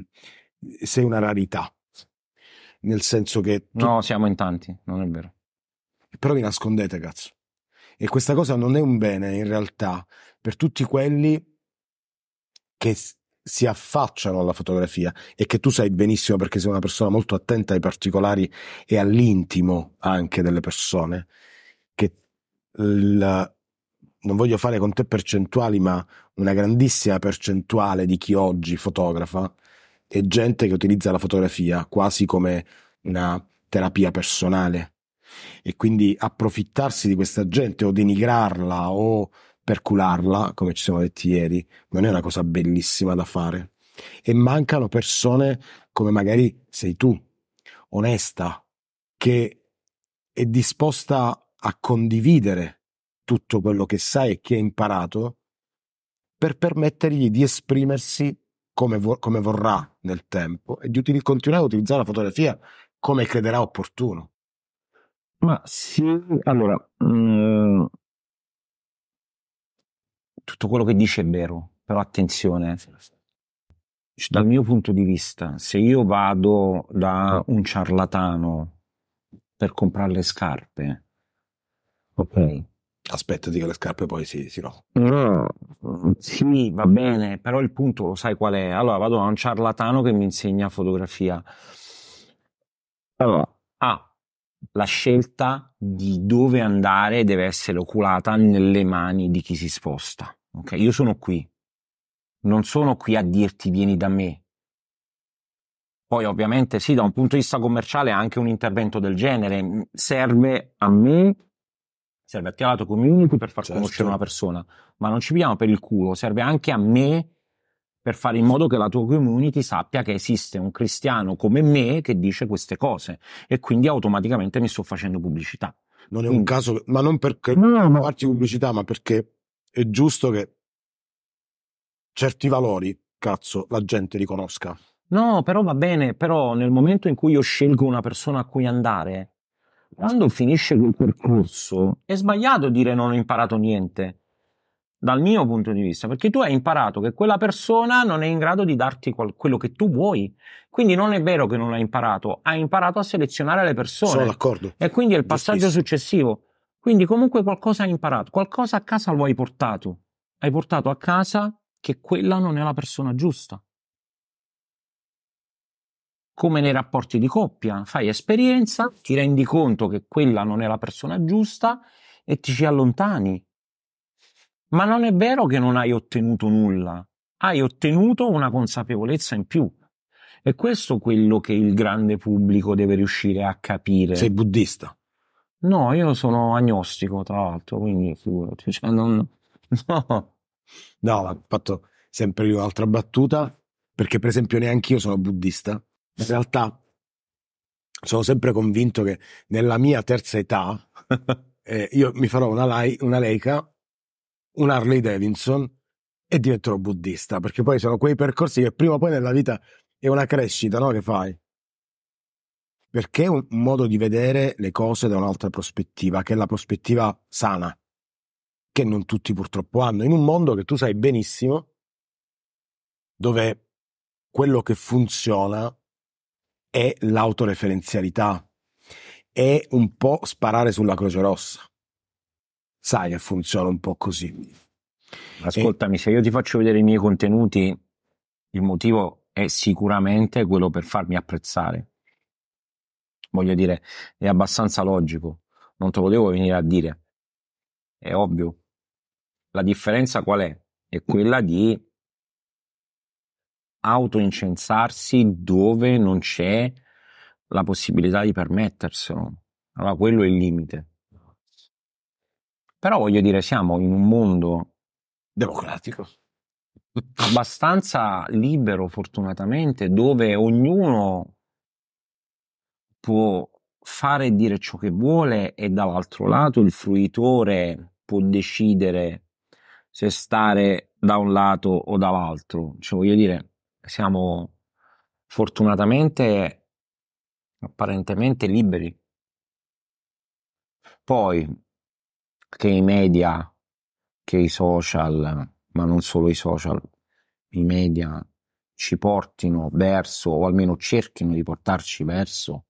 sei una rarità nel senso che... Tu... No, siamo in tanti, non è vero. Però vi nascondete, cazzo. E questa cosa non è un bene, in realtà, per tutti quelli che si affacciano alla fotografia e che tu sai benissimo perché sei una persona molto attenta ai particolari e all'intimo anche delle persone, che il, non voglio fare con te percentuali, ma una grandissima percentuale di chi oggi fotografa e gente che utilizza la fotografia quasi come una terapia personale e quindi approfittarsi di questa gente o denigrarla o percularla, come ci siamo detti ieri, non è una cosa bellissima da fare. E mancano persone come magari sei tu, onesta, che è disposta a condividere tutto quello che sai e che hai imparato per permettergli di esprimersi come, vo- come vorrà nel tempo e di util- continuare a utilizzare la fotografia come crederà opportuno. Ma sì, allora, mh, mm, tutto quello che dice è vero, però attenzione, dal mio punto di vista, se io vado da un ciarlatano per comprare le scarpe, ok, Aspettati che le scarpe poi si, si no. Mm, sì, va bene, però il punto lo sai qual è? Allora vado da un ciarlatano che mi insegna fotografia. Allora, A, la scelta di dove andare deve essere oculata nelle mani di chi si sposta. Ok, Io sono qui, non sono qui a dirti vieni da me. Poi ovviamente sì, da un punto di vista commerciale anche un intervento del genere serve a me serve a creare la community per far certo. conoscere una persona, ma non ci pigliamo per il culo, serve anche a me per fare in modo che la tua community sappia che esiste un cristiano come me che dice queste cose e quindi automaticamente mi sto facendo pubblicità. Non è quindi, un caso, ma non perché no, no. farti pubblicità, ma perché è giusto che certi valori, cazzo, la gente riconosca. No, però va bene, però nel momento in cui io scelgo una persona a cui andare, quando finisce quel percorso è sbagliato dire non ho imparato niente dal mio punto di vista, perché tu hai imparato che quella persona non è in grado di darti qual- quello che tu vuoi. Quindi non è vero che non hai imparato, hai imparato a selezionare le persone. Sono d'accordo. E quindi è il passaggio Giustizio. successivo. Quindi comunque qualcosa hai imparato, qualcosa a casa lo hai portato. Hai portato a casa che quella non è la persona giusta come nei rapporti di coppia, fai esperienza, ti rendi conto che quella non è la persona giusta e ti ci allontani. Ma non è vero che non hai ottenuto nulla, hai ottenuto una consapevolezza in più. E questo è quello che il grande pubblico deve riuscire a capire. Sei buddista? No, io sono agnostico, tra l'altro, quindi figurati. Cioè, non... No. No, ho fatto sempre io un'altra battuta, perché per esempio neanche io sono buddista in realtà sono sempre convinto che nella mia terza età eh, io mi farò una, lai, una Leica, un Harley Davidson e diventerò buddista, perché poi sono quei percorsi che prima o poi nella vita è una crescita no? che fai. Perché è un modo di vedere le cose da un'altra prospettiva, che è la prospettiva sana, che non tutti purtroppo hanno, in un mondo che tu sai benissimo, dove quello che funziona è l'autoreferenzialità, è un po' sparare sulla Croce Rossa. Sai che funziona un po' così. Ascoltami, e... se io ti faccio vedere i miei contenuti, il motivo è sicuramente quello per farmi apprezzare. Voglio dire, è abbastanza logico, non te lo devo venire a dire. È ovvio. La differenza qual è? È quella di autoincensarsi dove non c'è la possibilità di permetterselo. Allora quello è il limite. Però voglio dire, siamo in un mondo democratico abbastanza libero, fortunatamente, dove ognuno può fare e dire ciò che vuole e dall'altro lato il fruitore può decidere se stare da un lato o dall'altro. Cioè, voglio dire, siamo fortunatamente, apparentemente liberi. Poi che i media, che i social, ma non solo i social, i media ci portino verso, o almeno cerchino di portarci verso,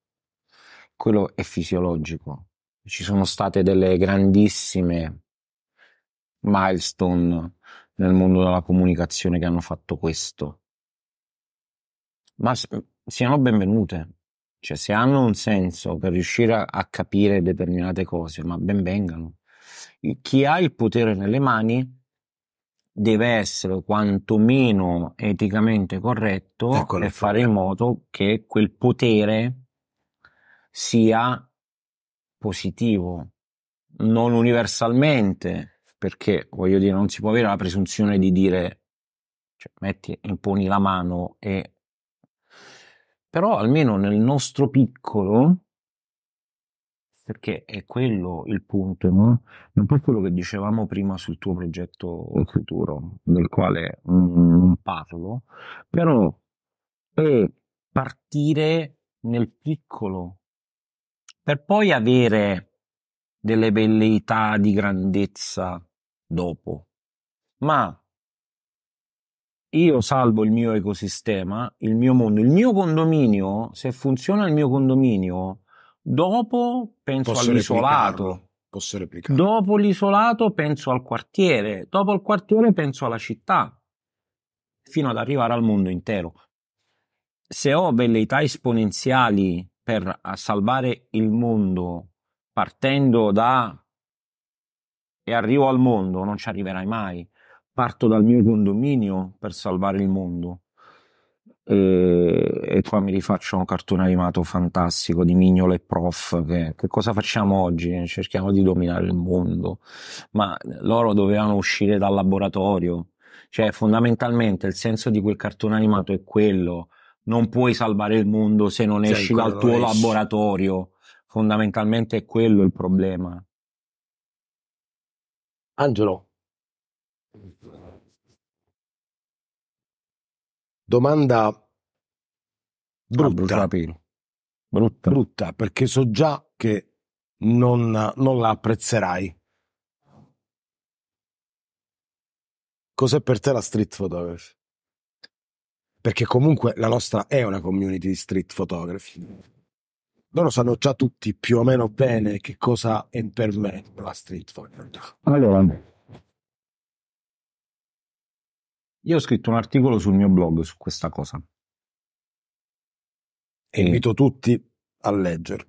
quello è fisiologico. Ci sono state delle grandissime milestone nel mondo della comunicazione che hanno fatto questo ma siano benvenute. Cioè, se hanno un senso per riuscire a, a capire determinate cose, ma ben vengano. Chi ha il potere nelle mani deve essere quantomeno eticamente corretto Eccolo. e fare in modo che quel potere sia positivo, non universalmente, perché voglio dire, non si può avere la presunzione di dire, cioè, metti, imponi la mano e però almeno nel nostro piccolo, perché è quello il punto, no? È un po' quello che dicevamo prima sul tuo progetto futuro, del quale mm, non parlo, però è partire nel piccolo per poi avere delle belleità di grandezza dopo. Ma io salvo il mio ecosistema, il mio mondo, il mio condominio, se funziona il mio condominio, dopo penso Posso all'isolato. Posso replicare. Dopo l'isolato penso al quartiere, dopo al quartiere penso alla città, fino ad arrivare al mondo intero. Se ho velleità esponenziali per salvare il mondo partendo da e arrivo al mondo, non ci arriverai mai parto dal mio condominio per salvare il mondo. Eh, e, qua mi rifaccio a un cartone animato fantastico di Mignolo e Prof. Che, che, cosa facciamo oggi? Eh, cerchiamo di dominare il mondo, ma loro dovevano uscire dal laboratorio. Cioè, fondamentalmente il senso di quel cartone animato è quello: non puoi salvare il mondo se non esci cioè, dal tuo esci. laboratorio. Fondamentalmente è quello il problema. Angelo, Domanda ah, brutta. Ah, brutta, brutta. perché so già che non, non la apprezzerai. Cos'è per te la street photography? Perché comunque la nostra è una community di street photography. Loro sanno già tutti più o meno bene che cosa è per me la street photography. Allora, Io ho scritto un articolo sul mio blog su questa cosa. E invito tutti a leggere.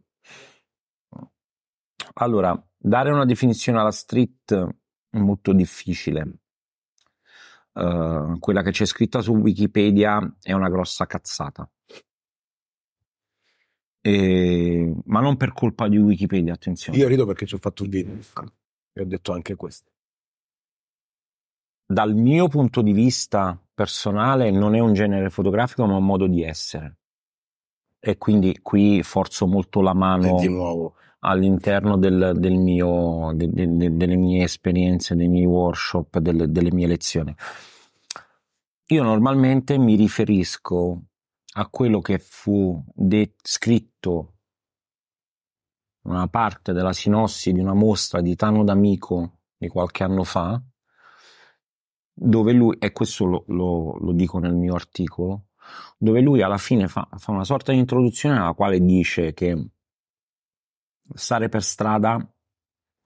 Allora, dare una definizione alla street è molto difficile. Uh, quella che c'è scritta su Wikipedia è una grossa cazzata. E... Ma non per colpa di Wikipedia, attenzione. Io rido perché ci ho fatto il video e ho detto anche questo dal mio punto di vista personale non è un genere fotografico ma un modo di essere e quindi qui forzo molto la mano all'interno del, del mio, de, de, de, delle mie esperienze, dei miei workshop, delle, delle mie lezioni. Io normalmente mi riferisco a quello che fu de- scritto una parte della sinossi di una mostra di Tano D'Amico di qualche anno fa, dove lui, e questo lo, lo, lo dico nel mio articolo, dove lui alla fine fa, fa una sorta di introduzione alla quale dice che stare per strada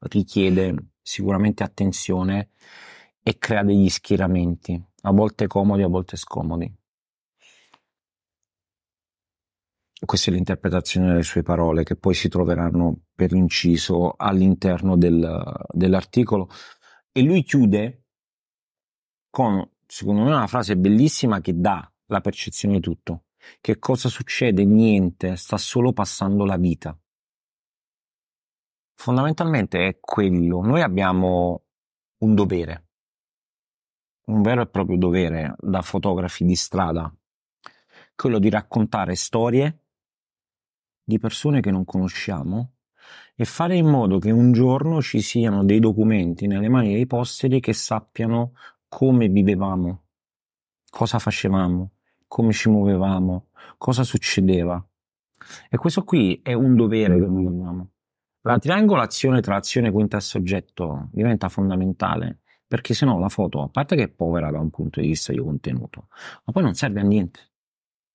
richiede sicuramente attenzione e crea degli schieramenti, a volte comodi, a volte scomodi. Questa è l'interpretazione delle sue parole che poi si troveranno per inciso all'interno del, dell'articolo. E lui chiude con, secondo me, una frase bellissima che dà la percezione di tutto. Che cosa succede? Niente, sta solo passando la vita. Fondamentalmente è quello. Noi abbiamo un dovere, un vero e proprio dovere da fotografi di strada, quello di raccontare storie di persone che non conosciamo e fare in modo che un giorno ci siano dei documenti nelle mani dei posteri che sappiano come vivevamo, cosa facevamo, come ci muovevamo, cosa succedeva. E questo qui è un dovere che noi abbiamo. La triangolazione tra azione quinta e soggetto diventa fondamentale perché se no la foto, a parte che è povera da un punto di vista di contenuto, ma poi non serve a niente.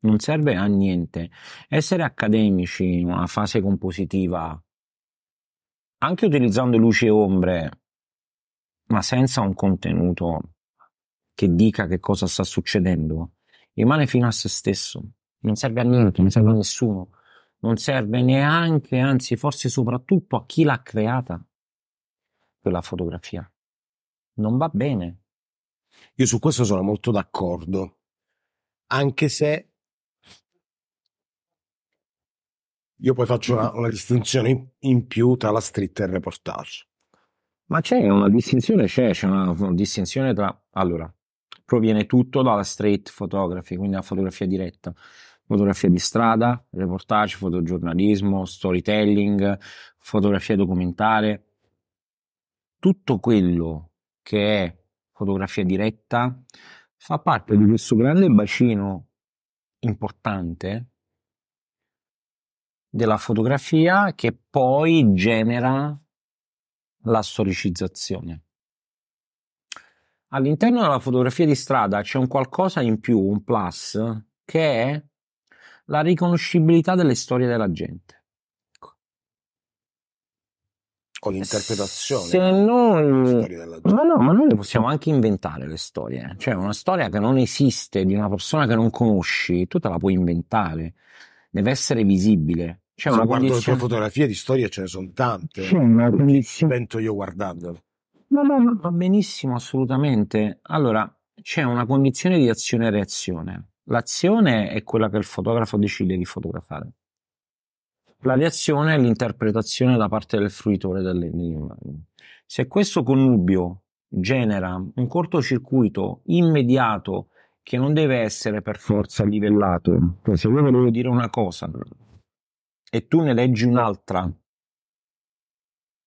Non serve a niente. Essere accademici in una fase compositiva, anche utilizzando luci e ombre, ma senza un contenuto che dica che cosa sta succedendo, rimane fino a se stesso, non serve a niente, non serve a nessuno, non serve neanche, anzi forse soprattutto a chi l'ha creata, quella fotografia. Non va bene. Io su questo sono molto d'accordo, anche se io poi faccio una, una distinzione in, in più tra la scritta e il reportage. Ma c'è una distinzione, c'è, c'è una, una, distinzione tra... Allora, proviene tutto dalla street photography, quindi la fotografia diretta. Fotografia di strada, reportage, fotogiornalismo, storytelling, fotografia documentare. Tutto quello che è fotografia diretta fa parte di questo grande bacino importante della fotografia che poi genera la storicizzazione all'interno della fotografia di strada c'è un qualcosa in più, un plus, che è la riconoscibilità delle storie della gente. Ecco. O l'interpretazione Se non... ma no, ma noi le possiamo anche inventare le storie. Eh. Cioè, una storia che non esiste di una persona che non conosci, tu te la puoi inventare, deve essere visibile. C'è Se una guardo condizione... le tue fotografie di storie ce ne sono tante. C'è una condizione. Invento io guardandole No, no, no, va benissimo, assolutamente. Allora, c'è una condizione di azione reazione. L'azione è quella che il fotografo decide di fotografare. La reazione è l'interpretazione da parte del fruitore delle, immagini. Se questo connubio genera un cortocircuito immediato che non deve essere per forza livellato, cioè, se io volevo dire una cosa e tu ne leggi un'altra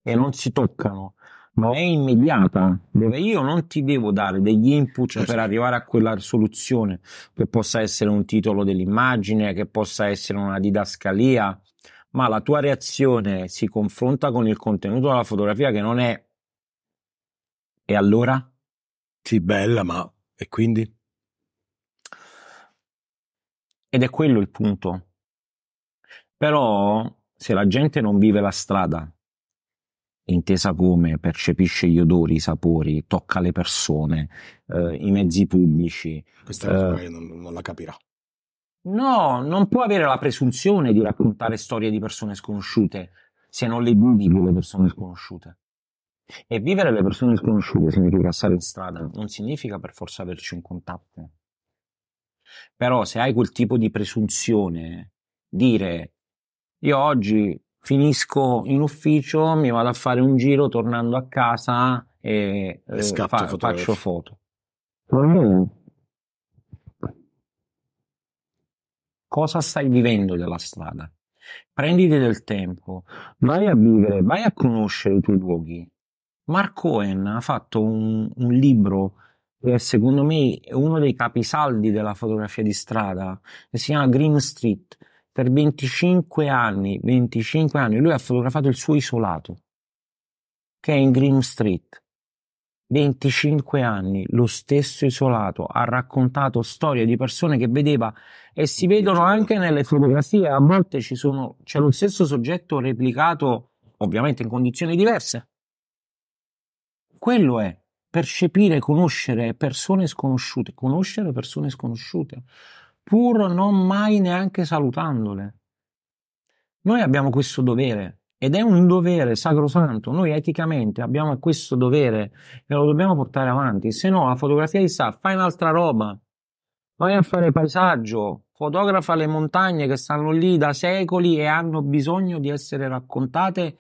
e non si toccano, ma è immediata, dove io non ti devo dare degli input certo. per arrivare a quella soluzione, che possa essere un titolo dell'immagine, che possa essere una didascalia, ma la tua reazione si confronta con il contenuto della fotografia che non è... E allora? Sì, bella, ma... E quindi? Ed è quello il punto. Però se la gente non vive la strada, intesa come percepisce gli odori, i sapori, tocca le persone, eh, i mezzi pubblici. Questa cosa eh. magari non, non la capirà. No, non può avere la presunzione di raccontare storie di persone sconosciute se non le vivi quelle persone sconosciute. E vivere le persone sconosciute significa stare in strada, non significa per forza averci un contatto. Però se hai quel tipo di presunzione, dire io oggi finisco in ufficio, mi vado a fare un giro tornando a casa e, e eh, fa, faccio foto. Cosa stai vivendo della strada? Prenditi del tempo, vai a vivere, vai a conoscere i tuoi luoghi. Mark Cohen ha fatto un, un libro che secondo me è uno dei capisaldi della fotografia di strada, che si chiama Green Street, per 25 anni, 25 anni, lui ha fotografato il suo isolato, che è in Green Street. 25 anni, lo stesso isolato, ha raccontato storie di persone che vedeva e si vedono anche nelle fotografie, a volte ci sono, c'è lo stesso soggetto replicato, ovviamente in condizioni diverse. Quello è percepire, conoscere persone sconosciute, conoscere persone sconosciute pur non mai neanche salutandole. Noi abbiamo questo dovere ed è un dovere sacrosanto, noi eticamente abbiamo questo dovere e lo dobbiamo portare avanti, se no la fotografia di sa, fai un'altra roba, vai a fare paesaggio, fotografa le montagne che stanno lì da secoli e hanno bisogno di essere raccontate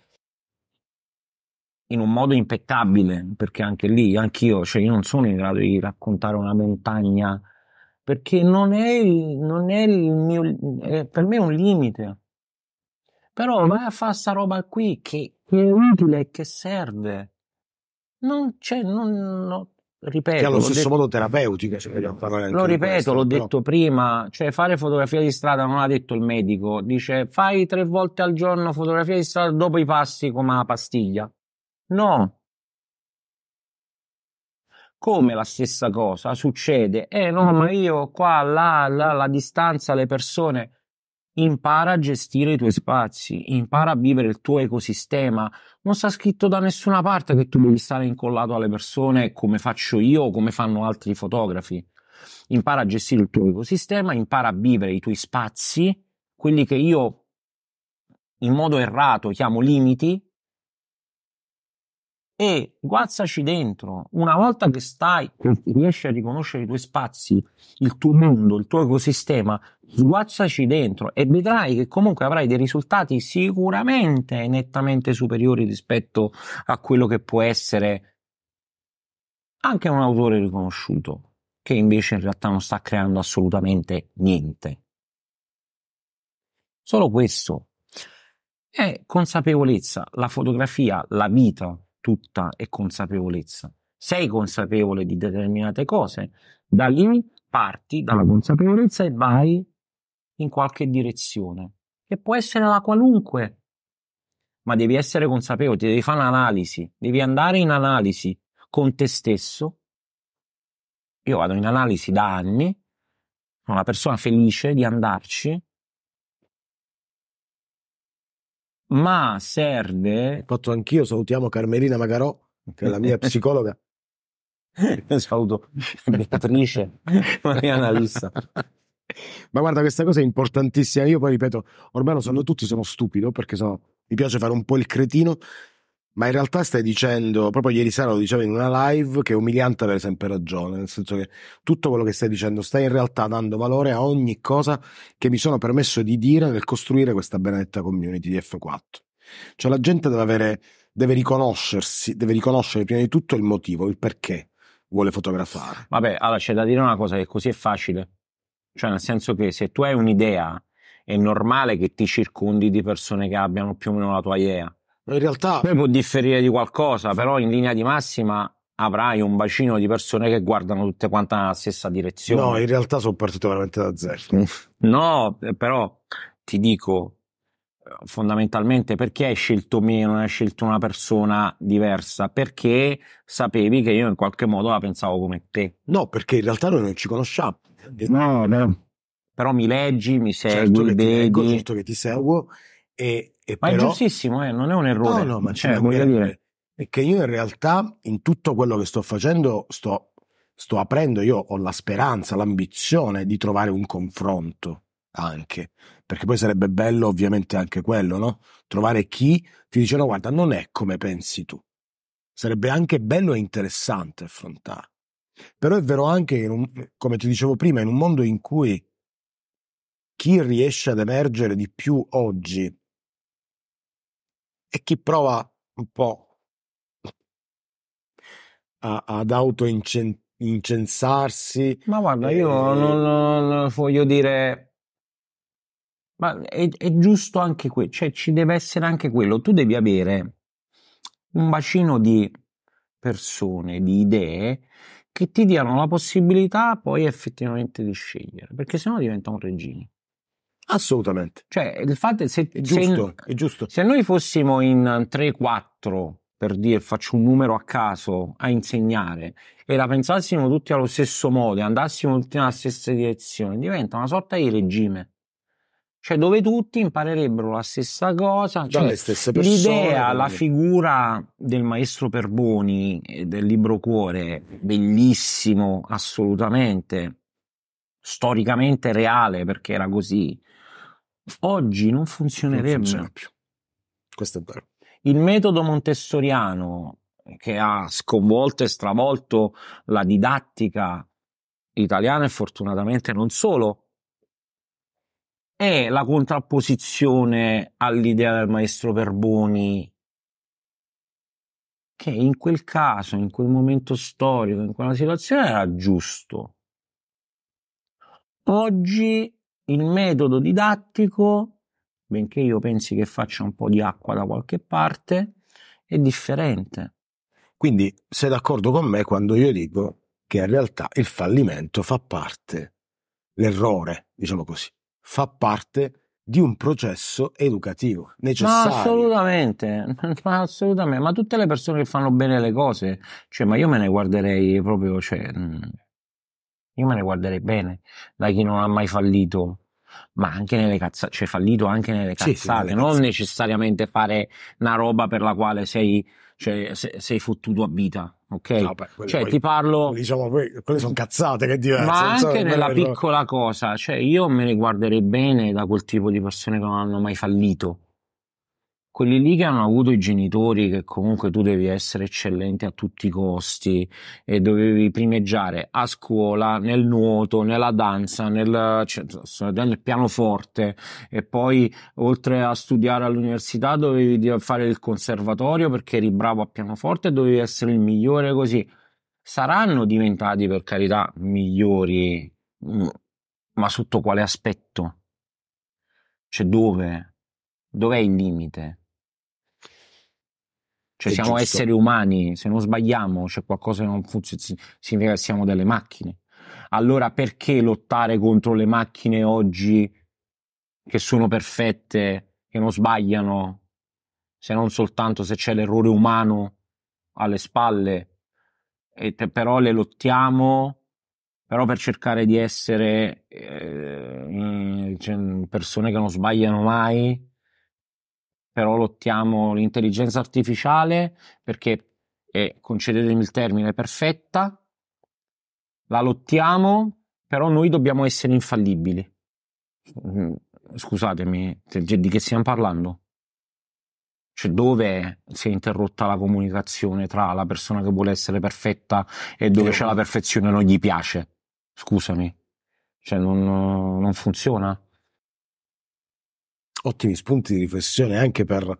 in un modo impeccabile, perché anche lì, anch'io, cioè io non sono in grado di raccontare una montagna perché non è, il, non è il mio, è per me è un limite. Però vai a fare sta roba qui che, è utile e che serve. Non c'è, non, no, ripeto. Che allo stesso detto, modo terapeutica, se vogliamo parlare Lo ripeto, questo, l'ho però. detto prima, cioè fare fotografia di strada non l'ha detto il medico, dice fai tre volte al giorno fotografia di strada dopo i passi come la pastiglia. No, come la stessa cosa succede. Eh no, ma io qua, là, là, la distanza, le persone. Impara a gestire i tuoi spazi, impara a vivere il tuo ecosistema. Non sta scritto da nessuna parte che tu devi stare incollato alle persone come faccio io o come fanno altri fotografi. Impara a gestire il tuo ecosistema, impara a vivere i tuoi spazi, quelli che io in modo errato chiamo limiti, e guazzaci dentro. Una volta che stai, che riesci a riconoscere i tuoi spazi, il tuo mondo, il tuo ecosistema, sguazzaci dentro e vedrai che comunque avrai dei risultati sicuramente nettamente superiori rispetto a quello che può essere anche un autore riconosciuto, che invece in realtà non sta creando assolutamente niente. Solo questo. È consapevolezza, la fotografia, la vita, tutta è consapevolezza. Sei consapevole di determinate cose, da lì parti dalla mm. consapevolezza e vai in qualche direzione, che può essere la qualunque, ma devi essere consapevole, devi fare un'analisi, devi andare in analisi con te stesso. Io vado in analisi da anni, sono una persona felice di andarci, ma serve... Fatto anch'io, salutiamo Carmelina Magarò, che è la mia psicologa. Saluto Beatrice, Mariana mia Ma guarda, questa cosa è importantissima. Io poi ripeto, ormai lo sanno tutti, sono stupido perché sono, mi piace fare un po' il cretino ma in realtà stai dicendo, proprio ieri sera lo dicevo in una live, che è umiliante avere sempre ragione, nel senso che tutto quello che stai dicendo stai in realtà dando valore a ogni cosa che mi sono permesso di dire nel costruire questa benedetta community di F4. Cioè la gente deve avere, deve riconoscersi, deve riconoscere prima di tutto il motivo, il perché vuole fotografare. Vabbè, allora c'è da dire una cosa che così è facile. Cioè nel senso che se tu hai un'idea, è normale che ti circondi di persone che abbiano più o meno la tua idea in realtà... Poi può differire di qualcosa, però in linea di massima avrai un bacino di persone che guardano tutte quante nella stessa direzione. No, in realtà sono partito veramente da zero. Mm. no, eh, però ti dico eh, fondamentalmente perché hai scelto me, non hai scelto una persona diversa? Perché sapevi che io in qualche modo la pensavo come te. No, perché in realtà noi non ci conosciamo. No, no. Però mi leggi, mi certo segui, certo che vedi. Leggo, certo che ti seguo e, e ma però... è giustissimo, eh? non è un errore. No, no, ma c'è eh, voglio dire. È che io in realtà in tutto quello che sto facendo sto, sto aprendo, io ho la speranza, l'ambizione di trovare un confronto anche, perché poi sarebbe bello ovviamente anche quello, no? Trovare chi ti dice no guarda non è come pensi tu. Sarebbe anche bello e interessante affrontare. Però è vero anche che, un, come ti dicevo prima, in un mondo in cui chi riesce ad emergere di più oggi e chi prova un po' a, ad autoincensarsi. Ma guarda, io eh, non, non, voglio dire. Ma è, è giusto anche quello, cioè ci deve essere anche quello. Tu devi avere un bacino di persone, di idee che ti diano la possibilità poi effettivamente di scegliere, perché sennò diventa un regime. Assolutamente. Cioè, il fatto è se, è giusto, se, è giusto. se noi fossimo in 3-4 eh, per dire faccio un numero a caso a insegnare e la pensassimo tutti allo stesso modo e andassimo tutti nella stessa direzione, diventa una sorta di regime. Cioè dove tutti imparerebbero la stessa cosa, cioè, persone, l'idea, la figura del maestro Perboni del libro Cuore, bellissimo assolutamente, storicamente reale perché era così, oggi non funzionerebbe. Non funziona più. Questo è vero. Il metodo montessoriano che ha sconvolto e stravolto la didattica italiana e fortunatamente non solo, è la contrapposizione all'idea del maestro Verboni che in quel caso, in quel momento storico, in quella situazione era giusto. Oggi il metodo didattico, benché io pensi che faccia un po' di acqua da qualche parte, è differente. Quindi sei d'accordo con me quando io dico che in realtà il fallimento fa parte, l'errore, diciamo così, fa parte di un processo educativo necessario. Ma assolutamente, ma assolutamente, ma tutte le persone che fanno bene le cose, cioè, ma io me ne guarderei proprio, cioè, io me ne guarderei bene da chi non ha mai fallito ma anche nelle cazzate, cioè fallito anche nelle cazzate, sì, sì, nelle non cazzate. necessariamente fare una roba per la quale sei, cioè, sei fottuto a vita. Ok, no, beh, cioè, poi, ti parlo. Diciamo, quelle sono cazzate che diverse. Ma anche nella piccola cosa, cioè, io me ne guarderei bene da quel tipo di persone che non hanno mai fallito quelli lì che hanno avuto i genitori che comunque tu devi essere eccellente a tutti i costi e dovevi primeggiare a scuola, nel nuoto, nella danza, nel, cioè, nel pianoforte e poi oltre a studiare all'università dovevi fare il conservatorio perché eri bravo a pianoforte e dovevi essere il migliore così. Saranno diventati per carità migliori, mm, ma sotto quale aspetto? Cioè dove? Dov'è il limite? Cioè siamo giusto. esseri umani, se non sbagliamo c'è cioè qualcosa che non funziona, significa che siamo delle macchine. Allora perché lottare contro le macchine oggi che sono perfette, che non sbagliano, se non soltanto se c'è l'errore umano alle spalle, te, però le lottiamo però per cercare di essere eh, cioè, persone che non sbagliano mai però lottiamo l'intelligenza artificiale perché è, concedetemi il termine, perfetta, la lottiamo, però noi dobbiamo essere infallibili. Mm, scusatemi, di che stiamo parlando? Cioè, dove si è interrotta la comunicazione tra la persona che vuole essere perfetta e dove c'è la perfezione e non gli piace? Scusami, cioè, non, non funziona ottimi spunti di riflessione anche per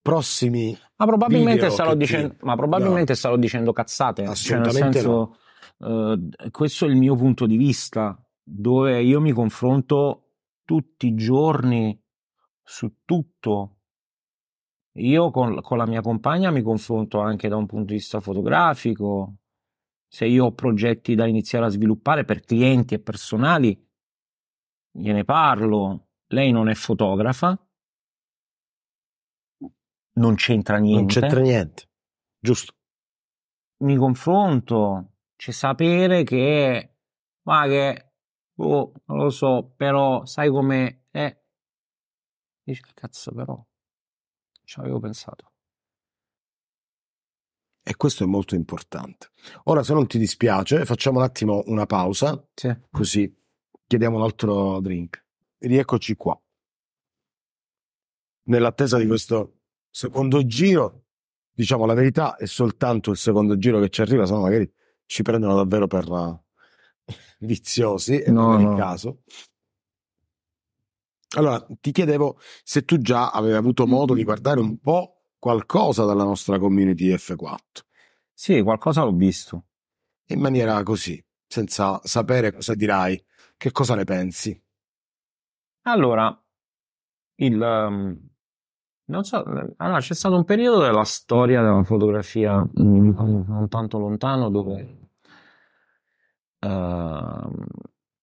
prossimi ma probabilmente sarò dicendo ti... ma probabilmente no. sarò dicendo cazzate cioè, assolutamente cioè, senso, no. eh, questo è il mio punto di vista dove io mi confronto tutti i giorni su tutto io con, con la mia compagna mi confronto anche da un punto di vista fotografico se io ho progetti da iniziare a sviluppare per clienti e personali gliene parlo lei non è fotografa, non c'entra niente. Non c'entra niente, giusto. Mi confronto, c'è sapere che, ma che, oh, non lo so, però sai come è. Dice, cazzo però, ci avevo pensato. E questo è molto importante. Ora, se non ti dispiace, facciamo un attimo una pausa, sì. così chiediamo un altro drink rieccoci qua. Nell'attesa di questo secondo giro, diciamo la verità, è soltanto il secondo giro che ci arriva, se no magari ci prendono davvero per uh, viziosi, e eh, no, non è no. il caso. Allora, ti chiedevo se tu già avevi avuto modo di guardare un po' qualcosa dalla nostra community F4. Sì, qualcosa l'ho visto. In maniera così, senza sapere cosa dirai, che cosa ne pensi. Allora, il, um, non so, eh, allora c'è stato un periodo della storia della fotografia mm, non tanto lontano dove uh,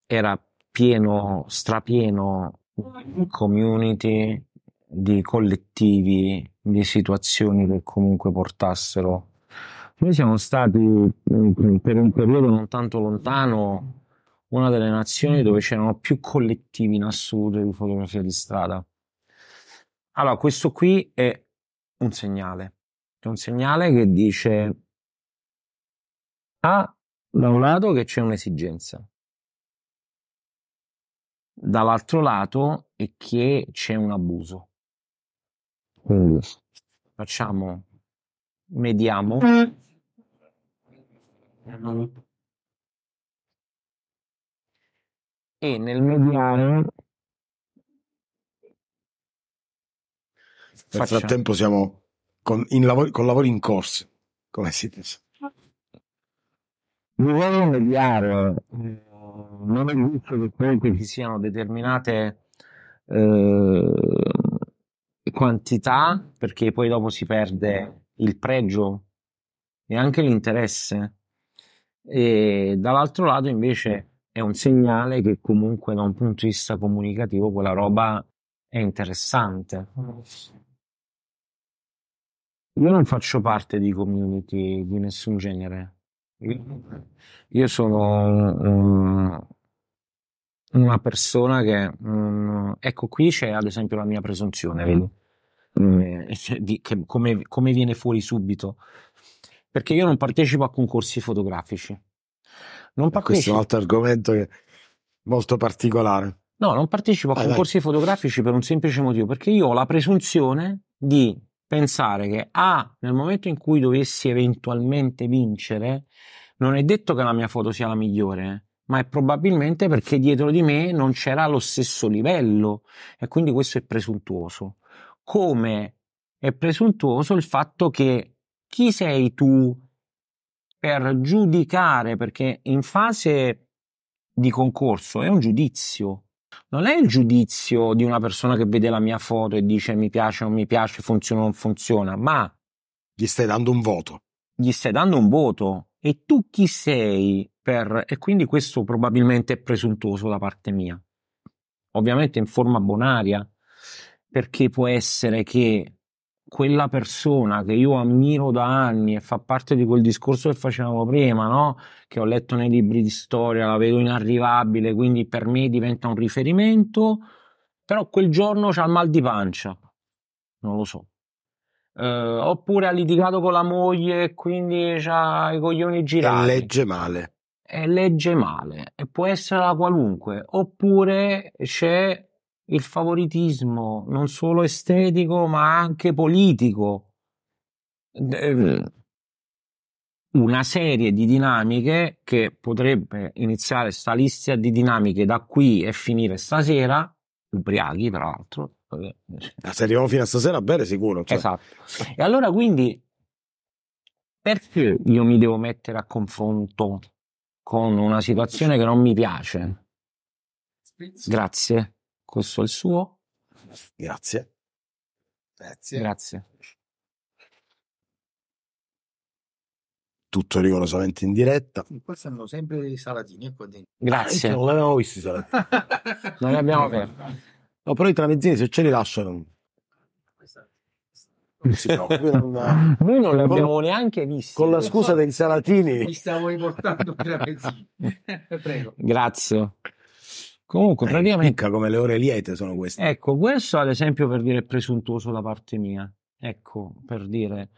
era pieno, strapieno community di collettivi, di situazioni che comunque portassero. Noi siamo stati mm, per un periodo non tanto lontano una delle nazioni mm. dove c'erano più collettivi in assoluto di fotografia di strada. Allora, questo qui è un segnale, è un segnale che dice A, da un lato che c'è un'esigenza, dall'altro lato è che c'è un abuso. facciamo, mediamo. Mm. Eh, e nel mediano Nel Facciamo. frattempo siamo con, lavori, con, lavori, in corso, come si dice. Livello mediano, non è giusto che comunque ci siano determinate eh, quantità, perché poi dopo si perde il pregio e anche l'interesse. E dall'altro lato invece è un segnale che comunque da un punto di vista comunicativo quella roba è interessante. Io non faccio parte di community di nessun genere. Io sono um, una persona che... Um, ecco, qui c'è ad esempio la mia presunzione, vedi? Mm, cioè, di, che, come, come viene fuori subito. Perché io non partecipo a concorsi fotografici non Questo è un altro argomento che... molto particolare. No, non partecipo a concorsi vai. fotografici per un semplice motivo, perché io ho la presunzione di pensare che ah, nel momento in cui dovessi eventualmente vincere, non è detto che la mia foto sia la migliore, ma è probabilmente perché dietro di me non c'era lo stesso livello e quindi questo è presuntuoso. Come è presuntuoso il fatto che chi sei tu per giudicare, perché in fase di concorso è un giudizio. Non è il giudizio di una persona che vede la mia foto e dice mi piace o non mi piace, funziona o non funziona, ma gli stai dando un voto. Gli stai dando un voto e tu chi sei per e quindi questo probabilmente è presuntuoso da parte mia. Ovviamente in forma bonaria, perché può essere che quella persona che io ammiro da anni e fa parte di quel discorso che facevamo prima, no? che ho letto nei libri di storia, la vedo inarrivabile, quindi per me diventa un riferimento, però quel giorno c'ha il mal di pancia, non lo so. Eh, oppure ha litigato con la moglie e quindi ha i coglioni girati. E legge male. E legge male, e può essere la qualunque. Oppure c'è il favoritismo non solo estetico ma anche politico, ehm, mm. una serie di dinamiche che potrebbe iniziare sta lista di dinamiche da qui e finire stasera, ubriachi tra l'altro. Ah, se arriviamo fino a stasera bene sicuro. Cioè. Esatto. E allora quindi perché io mi devo mettere a confronto con una situazione che non mi piace? Grazie. Questo è il suo. Grazie. Grazie. Grazie. Tutto rigorosamente in diretta. Qua stanno sempre i salatini ecco, Grazie. Eh, non l'abbiamo visto i salatini. non li abbiamo aperti. No, però i tramezzini se ce li lasciano. Sì, no, non... Noi non li abbiamo con... neanche visti. Con la scusa dei salatini. Mi stavo riportando i tramezzini. Prego. Grazie. Comunque, eh, praticamente. Picca come le ore liete sono queste. Ecco, questo ad esempio per dire presuntuoso da parte mia. Ecco, per dire.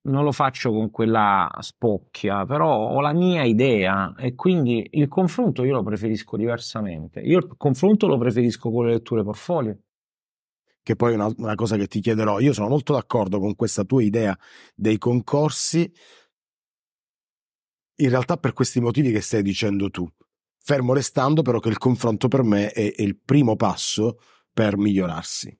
Non lo faccio con quella spocchia, però ho la mia idea e quindi il confronto io lo preferisco diversamente. Io il confronto lo preferisco con le letture portfolio che poi è una, una, cosa che ti chiederò. Io sono molto d'accordo con questa tua idea dei concorsi, in realtà per questi motivi che stai dicendo tu. Fermo restando però che il confronto per me è, è il primo passo per migliorarsi.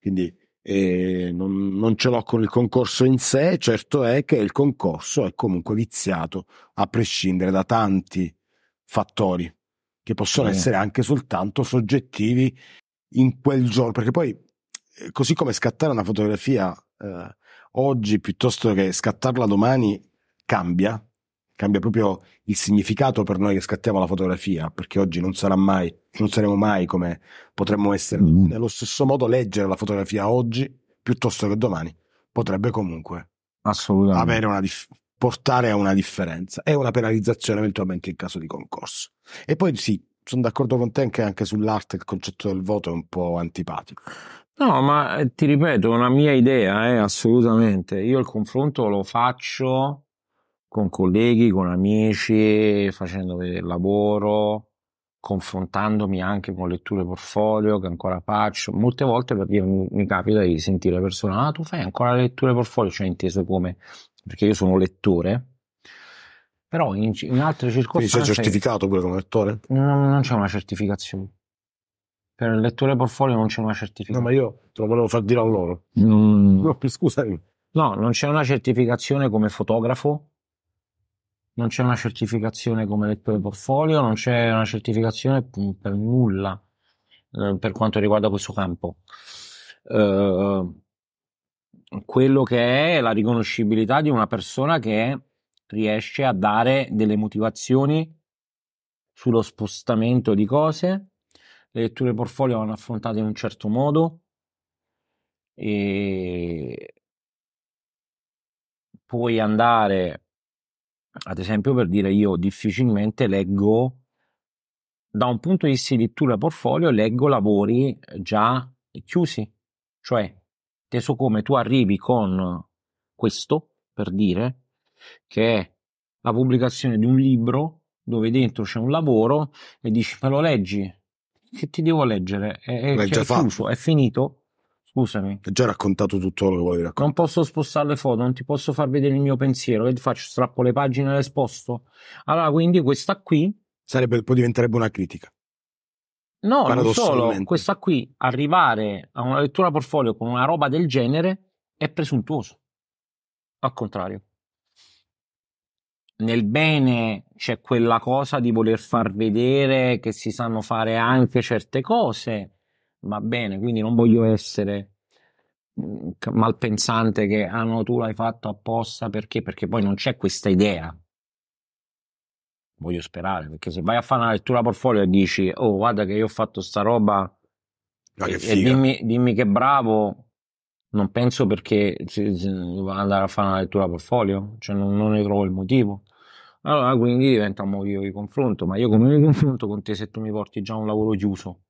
Quindi eh, non, non, ce l'ho con il concorso in sé, certo è che il concorso è comunque viziato a prescindere da tanti fattori che possono eh. essere anche soltanto soggettivi in quel giorno, perché poi eh, così come scattare una fotografia eh, oggi piuttosto che scattarla domani cambia, cambia proprio il significato per noi che scattiamo la fotografia, perché oggi non sarà mai, non saremo mai come potremmo essere. Mm. Nello stesso modo leggere la fotografia oggi, piuttosto che domani, potrebbe comunque avere una dif- portare a una differenza e una penalizzazione eventualmente in caso di concorso. E poi sì, sono d'accordo con te anche, anche sull'arte, il concetto del voto è un po' antipatico. No, ma eh, ti ripeto, è una mia idea, eh, assolutamente. Io il confronto lo faccio con colleghi, con amici, facendo vedere il lavoro, confrontandomi anche con letture portfolio che ancora faccio. Molte volte per dire, mi capita di sentire persone, ah tu fai ancora letture portfolio, cioè inteso come, perché io sono lettore, però in, in altre circostanze... Quindi sei certificato pure come lettore? Non, non c'è una certificazione. Per il lettore portfolio non c'è una certificazione. No, ma io te lo volevo far dire a loro. Mm. No, scusami. No, non c'è una certificazione come fotografo, non c'è una certificazione come lettore portfolio, non c'è una certificazione per nulla eh, per quanto riguarda questo campo. Eh, quello che è la riconoscibilità di una persona che riesce a dare delle motivazioni sullo spostamento di cose, le letture portfolio vanno affrontate in un certo modo e puoi andare ad esempio, per dire, io difficilmente leggo, da un punto di vista di lettura portfolio, leggo lavori già chiusi, cioè teso come tu arrivi con questo, per dire, che è la pubblicazione di un libro dove dentro c'è un lavoro e dici me lo leggi, che ti devo leggere? È, è, è chiuso, è finito, Scusami. Ho già raccontato tutto quello che volevi raccontare. Non posso spostare le foto, non ti posso far vedere il mio pensiero. Che faccio? Strappo le pagine e le sposto. Allora, quindi questa qui. Sarebbe, poi diventerebbe una critica. No, non solo. Questa qui, arrivare a una lettura portfolio con una roba del genere è presuntuoso. Al contrario. Nel bene c'è quella cosa di voler far vedere che si sanno fare anche certe cose va bene, quindi non voglio essere mm, malpensante che ah no tu l'hai fatto apposta perché perché poi non c'è questa idea voglio sperare perché se vai a fare una lettura portfolio e dici oh guarda che io ho fatto sta roba ah, e, e dimmi, dimmi, che bravo non penso perché andare a fare una lettura portfolio cioè non, non ne trovo il motivo allora quindi diventa un motivo di confronto ma io come mi confronto con te se tu mi porti già un lavoro chiuso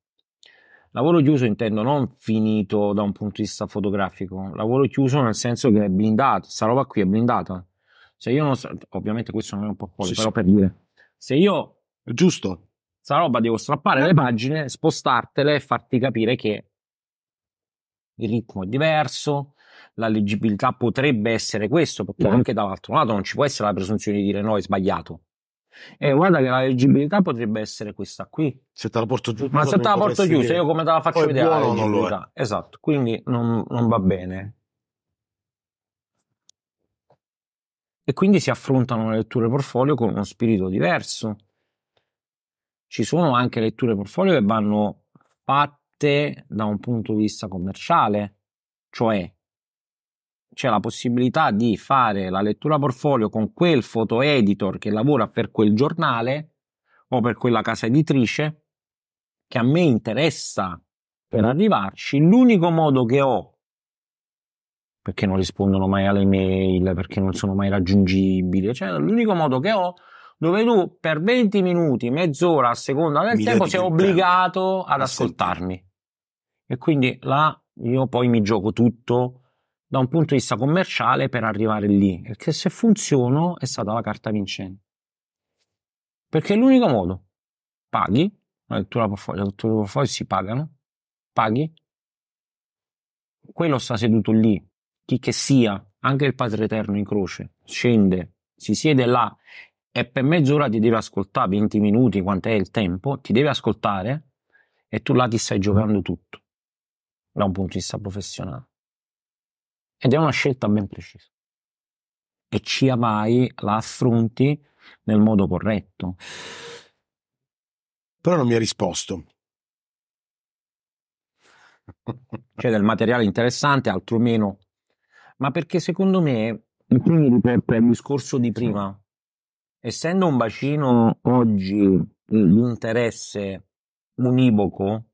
Lavoro chiuso intendo non finito da un punto di vista fotografico, lavoro chiuso nel senso che è blindato, sta roba qui è blindata. Se io non so, ovviamente questo non è un po' fuori, sì, però sì. per dire, se io... È giusto. Sta roba devo strappare le pagine, spostartele e farti capire che il ritmo è diverso, la leggibilità potrebbe essere questo, perché anche dall'altro lato non ci può essere la presunzione di dire no, è sbagliato. E guarda che la leggibilità potrebbe essere questa qui. Se te la porto giù, ma se te la porto chiusa, io come te la faccio vedere? Buono, la non lo è. Esatto, quindi non, non va bene. E quindi si affrontano le letture portfolio con uno spirito diverso. Ci sono anche letture portfolio che vanno fatte da un punto di vista commerciale, cioè c'è la possibilità di fare la lettura portfolio con quel foto editor che lavora per quel giornale o per quella casa editrice che a me interessa per mm. arrivarci. L'unico modo che ho perché non rispondono mai alle mail, perché non sono mai raggiungibili, eccetera. Cioè, l'unico modo che ho dove tu per 20 minuti, mezz'ora a seconda del Milioni tempo sei obbligato ad ascoltarmi. E quindi là io poi mi gioco tutto da un punto di vista commerciale per arrivare lì. Perché se funziono è stata la carta vincente. Perché è l'unico modo. Paghi, la lettura portfolio, la lettura portfolio si pagano, paghi. Quello sta seduto lì, chi che sia, anche il Padre Eterno in croce, scende, si siede là e per mezz'ora ti deve ascoltare, 20 minuti, quant'è il tempo, ti deve ascoltare e tu là ti stai giocando tutto da un punto di vista professionale ed è una scelta ben precisa. E ci avai, la affronti nel modo corretto. Però non mi ha risposto. C'è del materiale interessante, altro meno. Ma perché secondo me, quindi ripeto, il discorso di prima, essendo un bacino oggi di interesse univoco,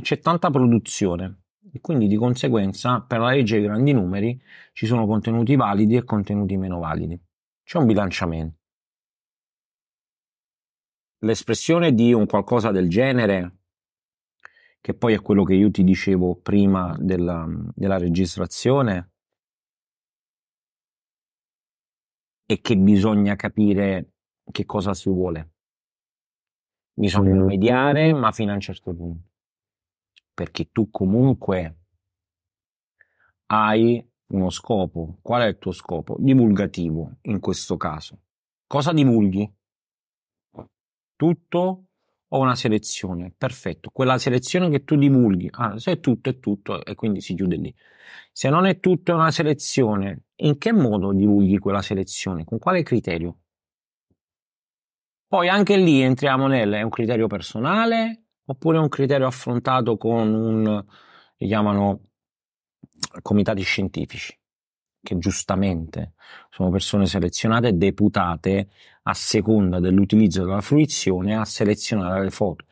c'è tanta produzione e quindi di conseguenza per la legge dei grandi numeri ci sono contenuti validi e contenuti meno validi. C'è un bilanciamento. L'espressione di un qualcosa del genere, che poi è quello che io ti dicevo prima della, della registrazione, è che bisogna capire che cosa si vuole. Bisogna mm. mediare, ma fino a un certo punto perché tu comunque hai uno scopo. Qual è il tuo scopo? Divulgativo in questo caso. Cosa divulghi? Tutto o una selezione? Perfetto. Quella selezione che tu divulghi. Ah, se è tutto, è tutto e quindi si chiude lì. Se non è tutto, è una selezione. In che modo divulghi quella selezione? Con quale criterio? Poi anche lì entriamo nel è un criterio personale, oppure un criterio affrontato con un, li chiamano comitati scientifici, che giustamente sono persone selezionate e deputate a seconda dell'utilizzo della fruizione a selezionare le foto.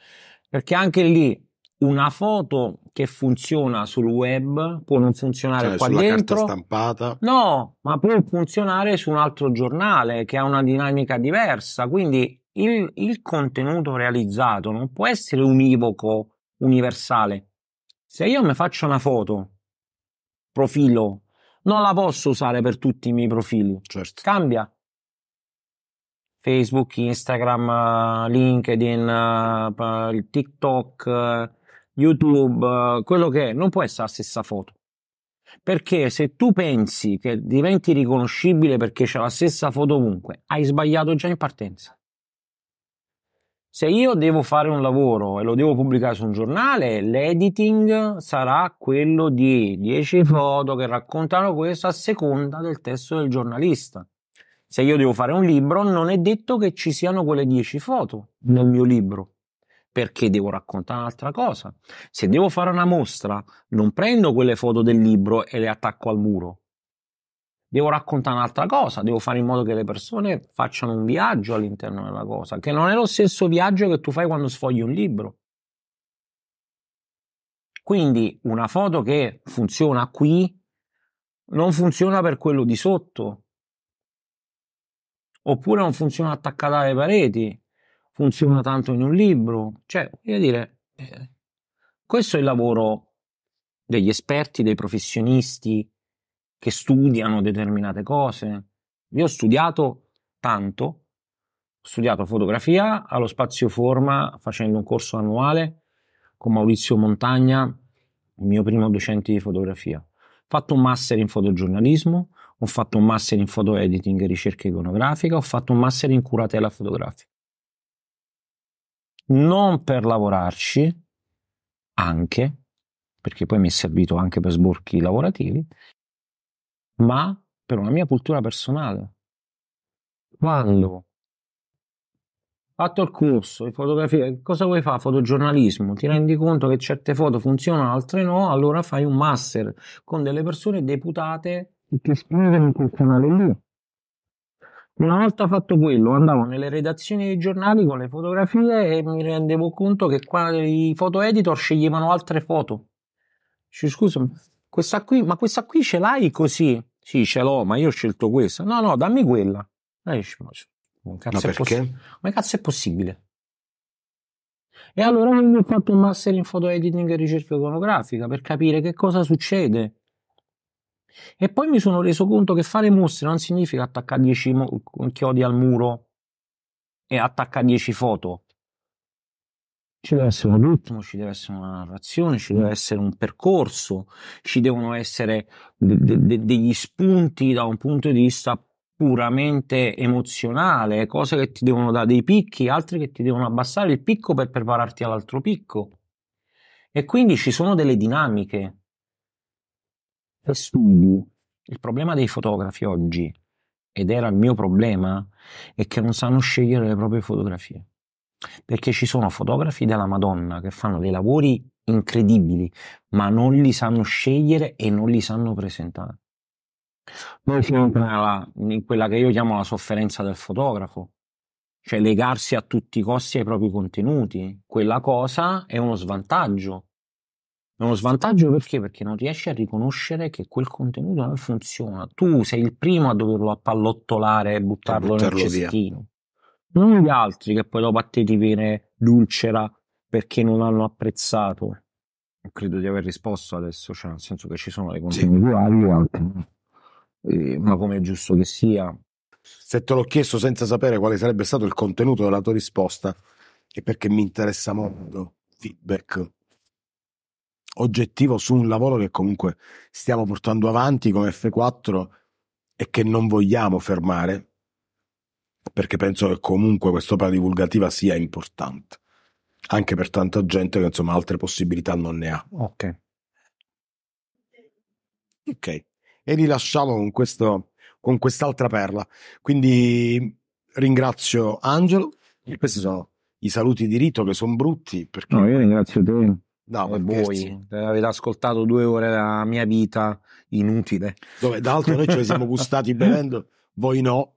Perché anche lì una foto che funziona sul web può non funzionare cioè, qua sulla dentro. Carta stampata. No, ma può funzionare su un altro giornale che ha una dinamica diversa. Quindi il, il contenuto realizzato non può essere univoco, universale. Se io mi faccio una foto, profilo, non la posso usare per tutti i miei profili. Certo. Cambia. Facebook, Instagram, LinkedIn, TikTok, YouTube, quello che è, non può essere la stessa foto. Perché se tu pensi che diventi riconoscibile perché c'è la stessa foto ovunque, hai sbagliato già in partenza. Se io devo fare un lavoro e lo devo pubblicare su un giornale, l'editing sarà quello di 10 mm-hmm. foto che raccontano questo a seconda del testo del giornalista. Se io devo fare un libro, non è detto che ci siano quelle 10 foto nel mio libro, perché devo raccontare un'altra cosa. Se devo fare una mostra, non prendo quelle foto del libro e le attacco al muro, devo raccontare un'altra cosa, devo fare in modo che le persone facciano un viaggio all'interno della cosa, che non è lo stesso viaggio che tu fai quando sfogli un libro. Quindi una foto che funziona qui non funziona per quello di sotto, oppure non funziona attaccata alle pareti, funziona tanto in un libro, cioè, voglio dire, eh, questo è il lavoro degli esperti, dei professionisti, che studiano determinate cose. Io ho studiato tanto, ho studiato fotografia allo Spazio Forma facendo un corso annuale con Maurizio Montagna, il mio primo docente di fotografia. Ho fatto un master in fotogiornalismo, ho fatto un master in foto editing e ricerca iconografica, ho fatto un master in curatela fotografica. Non per lavorarci, anche, perché poi mi è servito anche per sborchi lavorativi, ma per una mia cultura personale. Quando fatto il corso di fotografia, cosa vuoi fare? Fotogiornalismo, ti rendi conto che certe foto funzionano, altre no, allora fai un master con delle persone deputate che scrivono in quel canale lì. Una volta fatto quello, andavo nelle redazioni dei giornali con le fotografie e mi rendevo conto che qua i foto editor sceglievano altre foto. Cioè, scusa, questa qui, ma questa qui ce l'hai così? Sì, ce l'ho, ma io ho scelto questa. No, no, dammi quella. E eh, dici, ma, cazzo ma, poss- ma cazzo è possibile? E allora ho fatto un master in photo editing e ricerca iconografica per capire che cosa succede. E poi mi sono reso conto che fare mostre non significa attaccare 10 chiodi al muro e attaccare 10 foto. Ci deve essere un ritmo, ci deve essere una narrazione, ci deve essere un percorso, ci devono essere de- de- de- degli spunti da un punto di vista puramente emozionale, cose che ti devono dare dei picchi, altre che ti devono abbassare il picco per prepararti all'altro picco. E quindi ci sono delle dinamiche. E studi. Il problema dei fotografi oggi, ed era il mio problema, è che non sanno scegliere le proprie fotografie perché ci sono fotografi della Madonna che fanno dei lavori incredibili, ma non li sanno scegliere e non li sanno presentare. Noi siamo in quella che io chiamo la sofferenza del fotografo, cioè legarsi a tutti i costi ai propri contenuti. Quella cosa è uno svantaggio. È uno svantaggio perché? Perché non riesci a riconoscere che quel contenuto non funziona. Tu sei il primo a doverlo appallottolare e buttarlo, buttarlo nel cestino. Via non gli altri che poi dopo a te ti viene l'ulcera perché non hanno apprezzato. Credo di aver risposto adesso, cioè nel senso che ci sono le continuità, sì. Eh, ma come è giusto che sia. Se te l'ho chiesto senza sapere quale sarebbe stato il contenuto della tua risposta, è perché mi interessa molto feedback oggettivo su un lavoro che comunque stiamo portando avanti con F4 e che non vogliamo fermare perché penso che comunque quest'opera divulgativa sia importante, anche per tanta gente che insomma altre possibilità non ne ha. Ok. Ok, e li lasciamo con, questo, con quest'altra perla. Quindi ringrazio Angelo, questi sono i saluti di rito che sono brutti. Perché... No, io ringrazio te. No, e voi avete ascoltato due ore della mia vita inutile. Dove, d'altro noi ce li siamo gustati bevendo, voi no.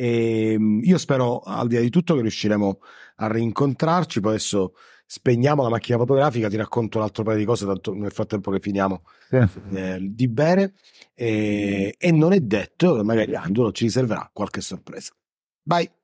E ehm, io spero, al di là di tutto, che riusciremo a rincontrarci. Poi adesso spegniamo la macchina fotografica, ti racconto un altro paio di cose, tanto nel frattempo che finiamo eh, di bere. E, ehm, e non è detto, magari Angelo ci riserverà qualche sorpresa. Bye.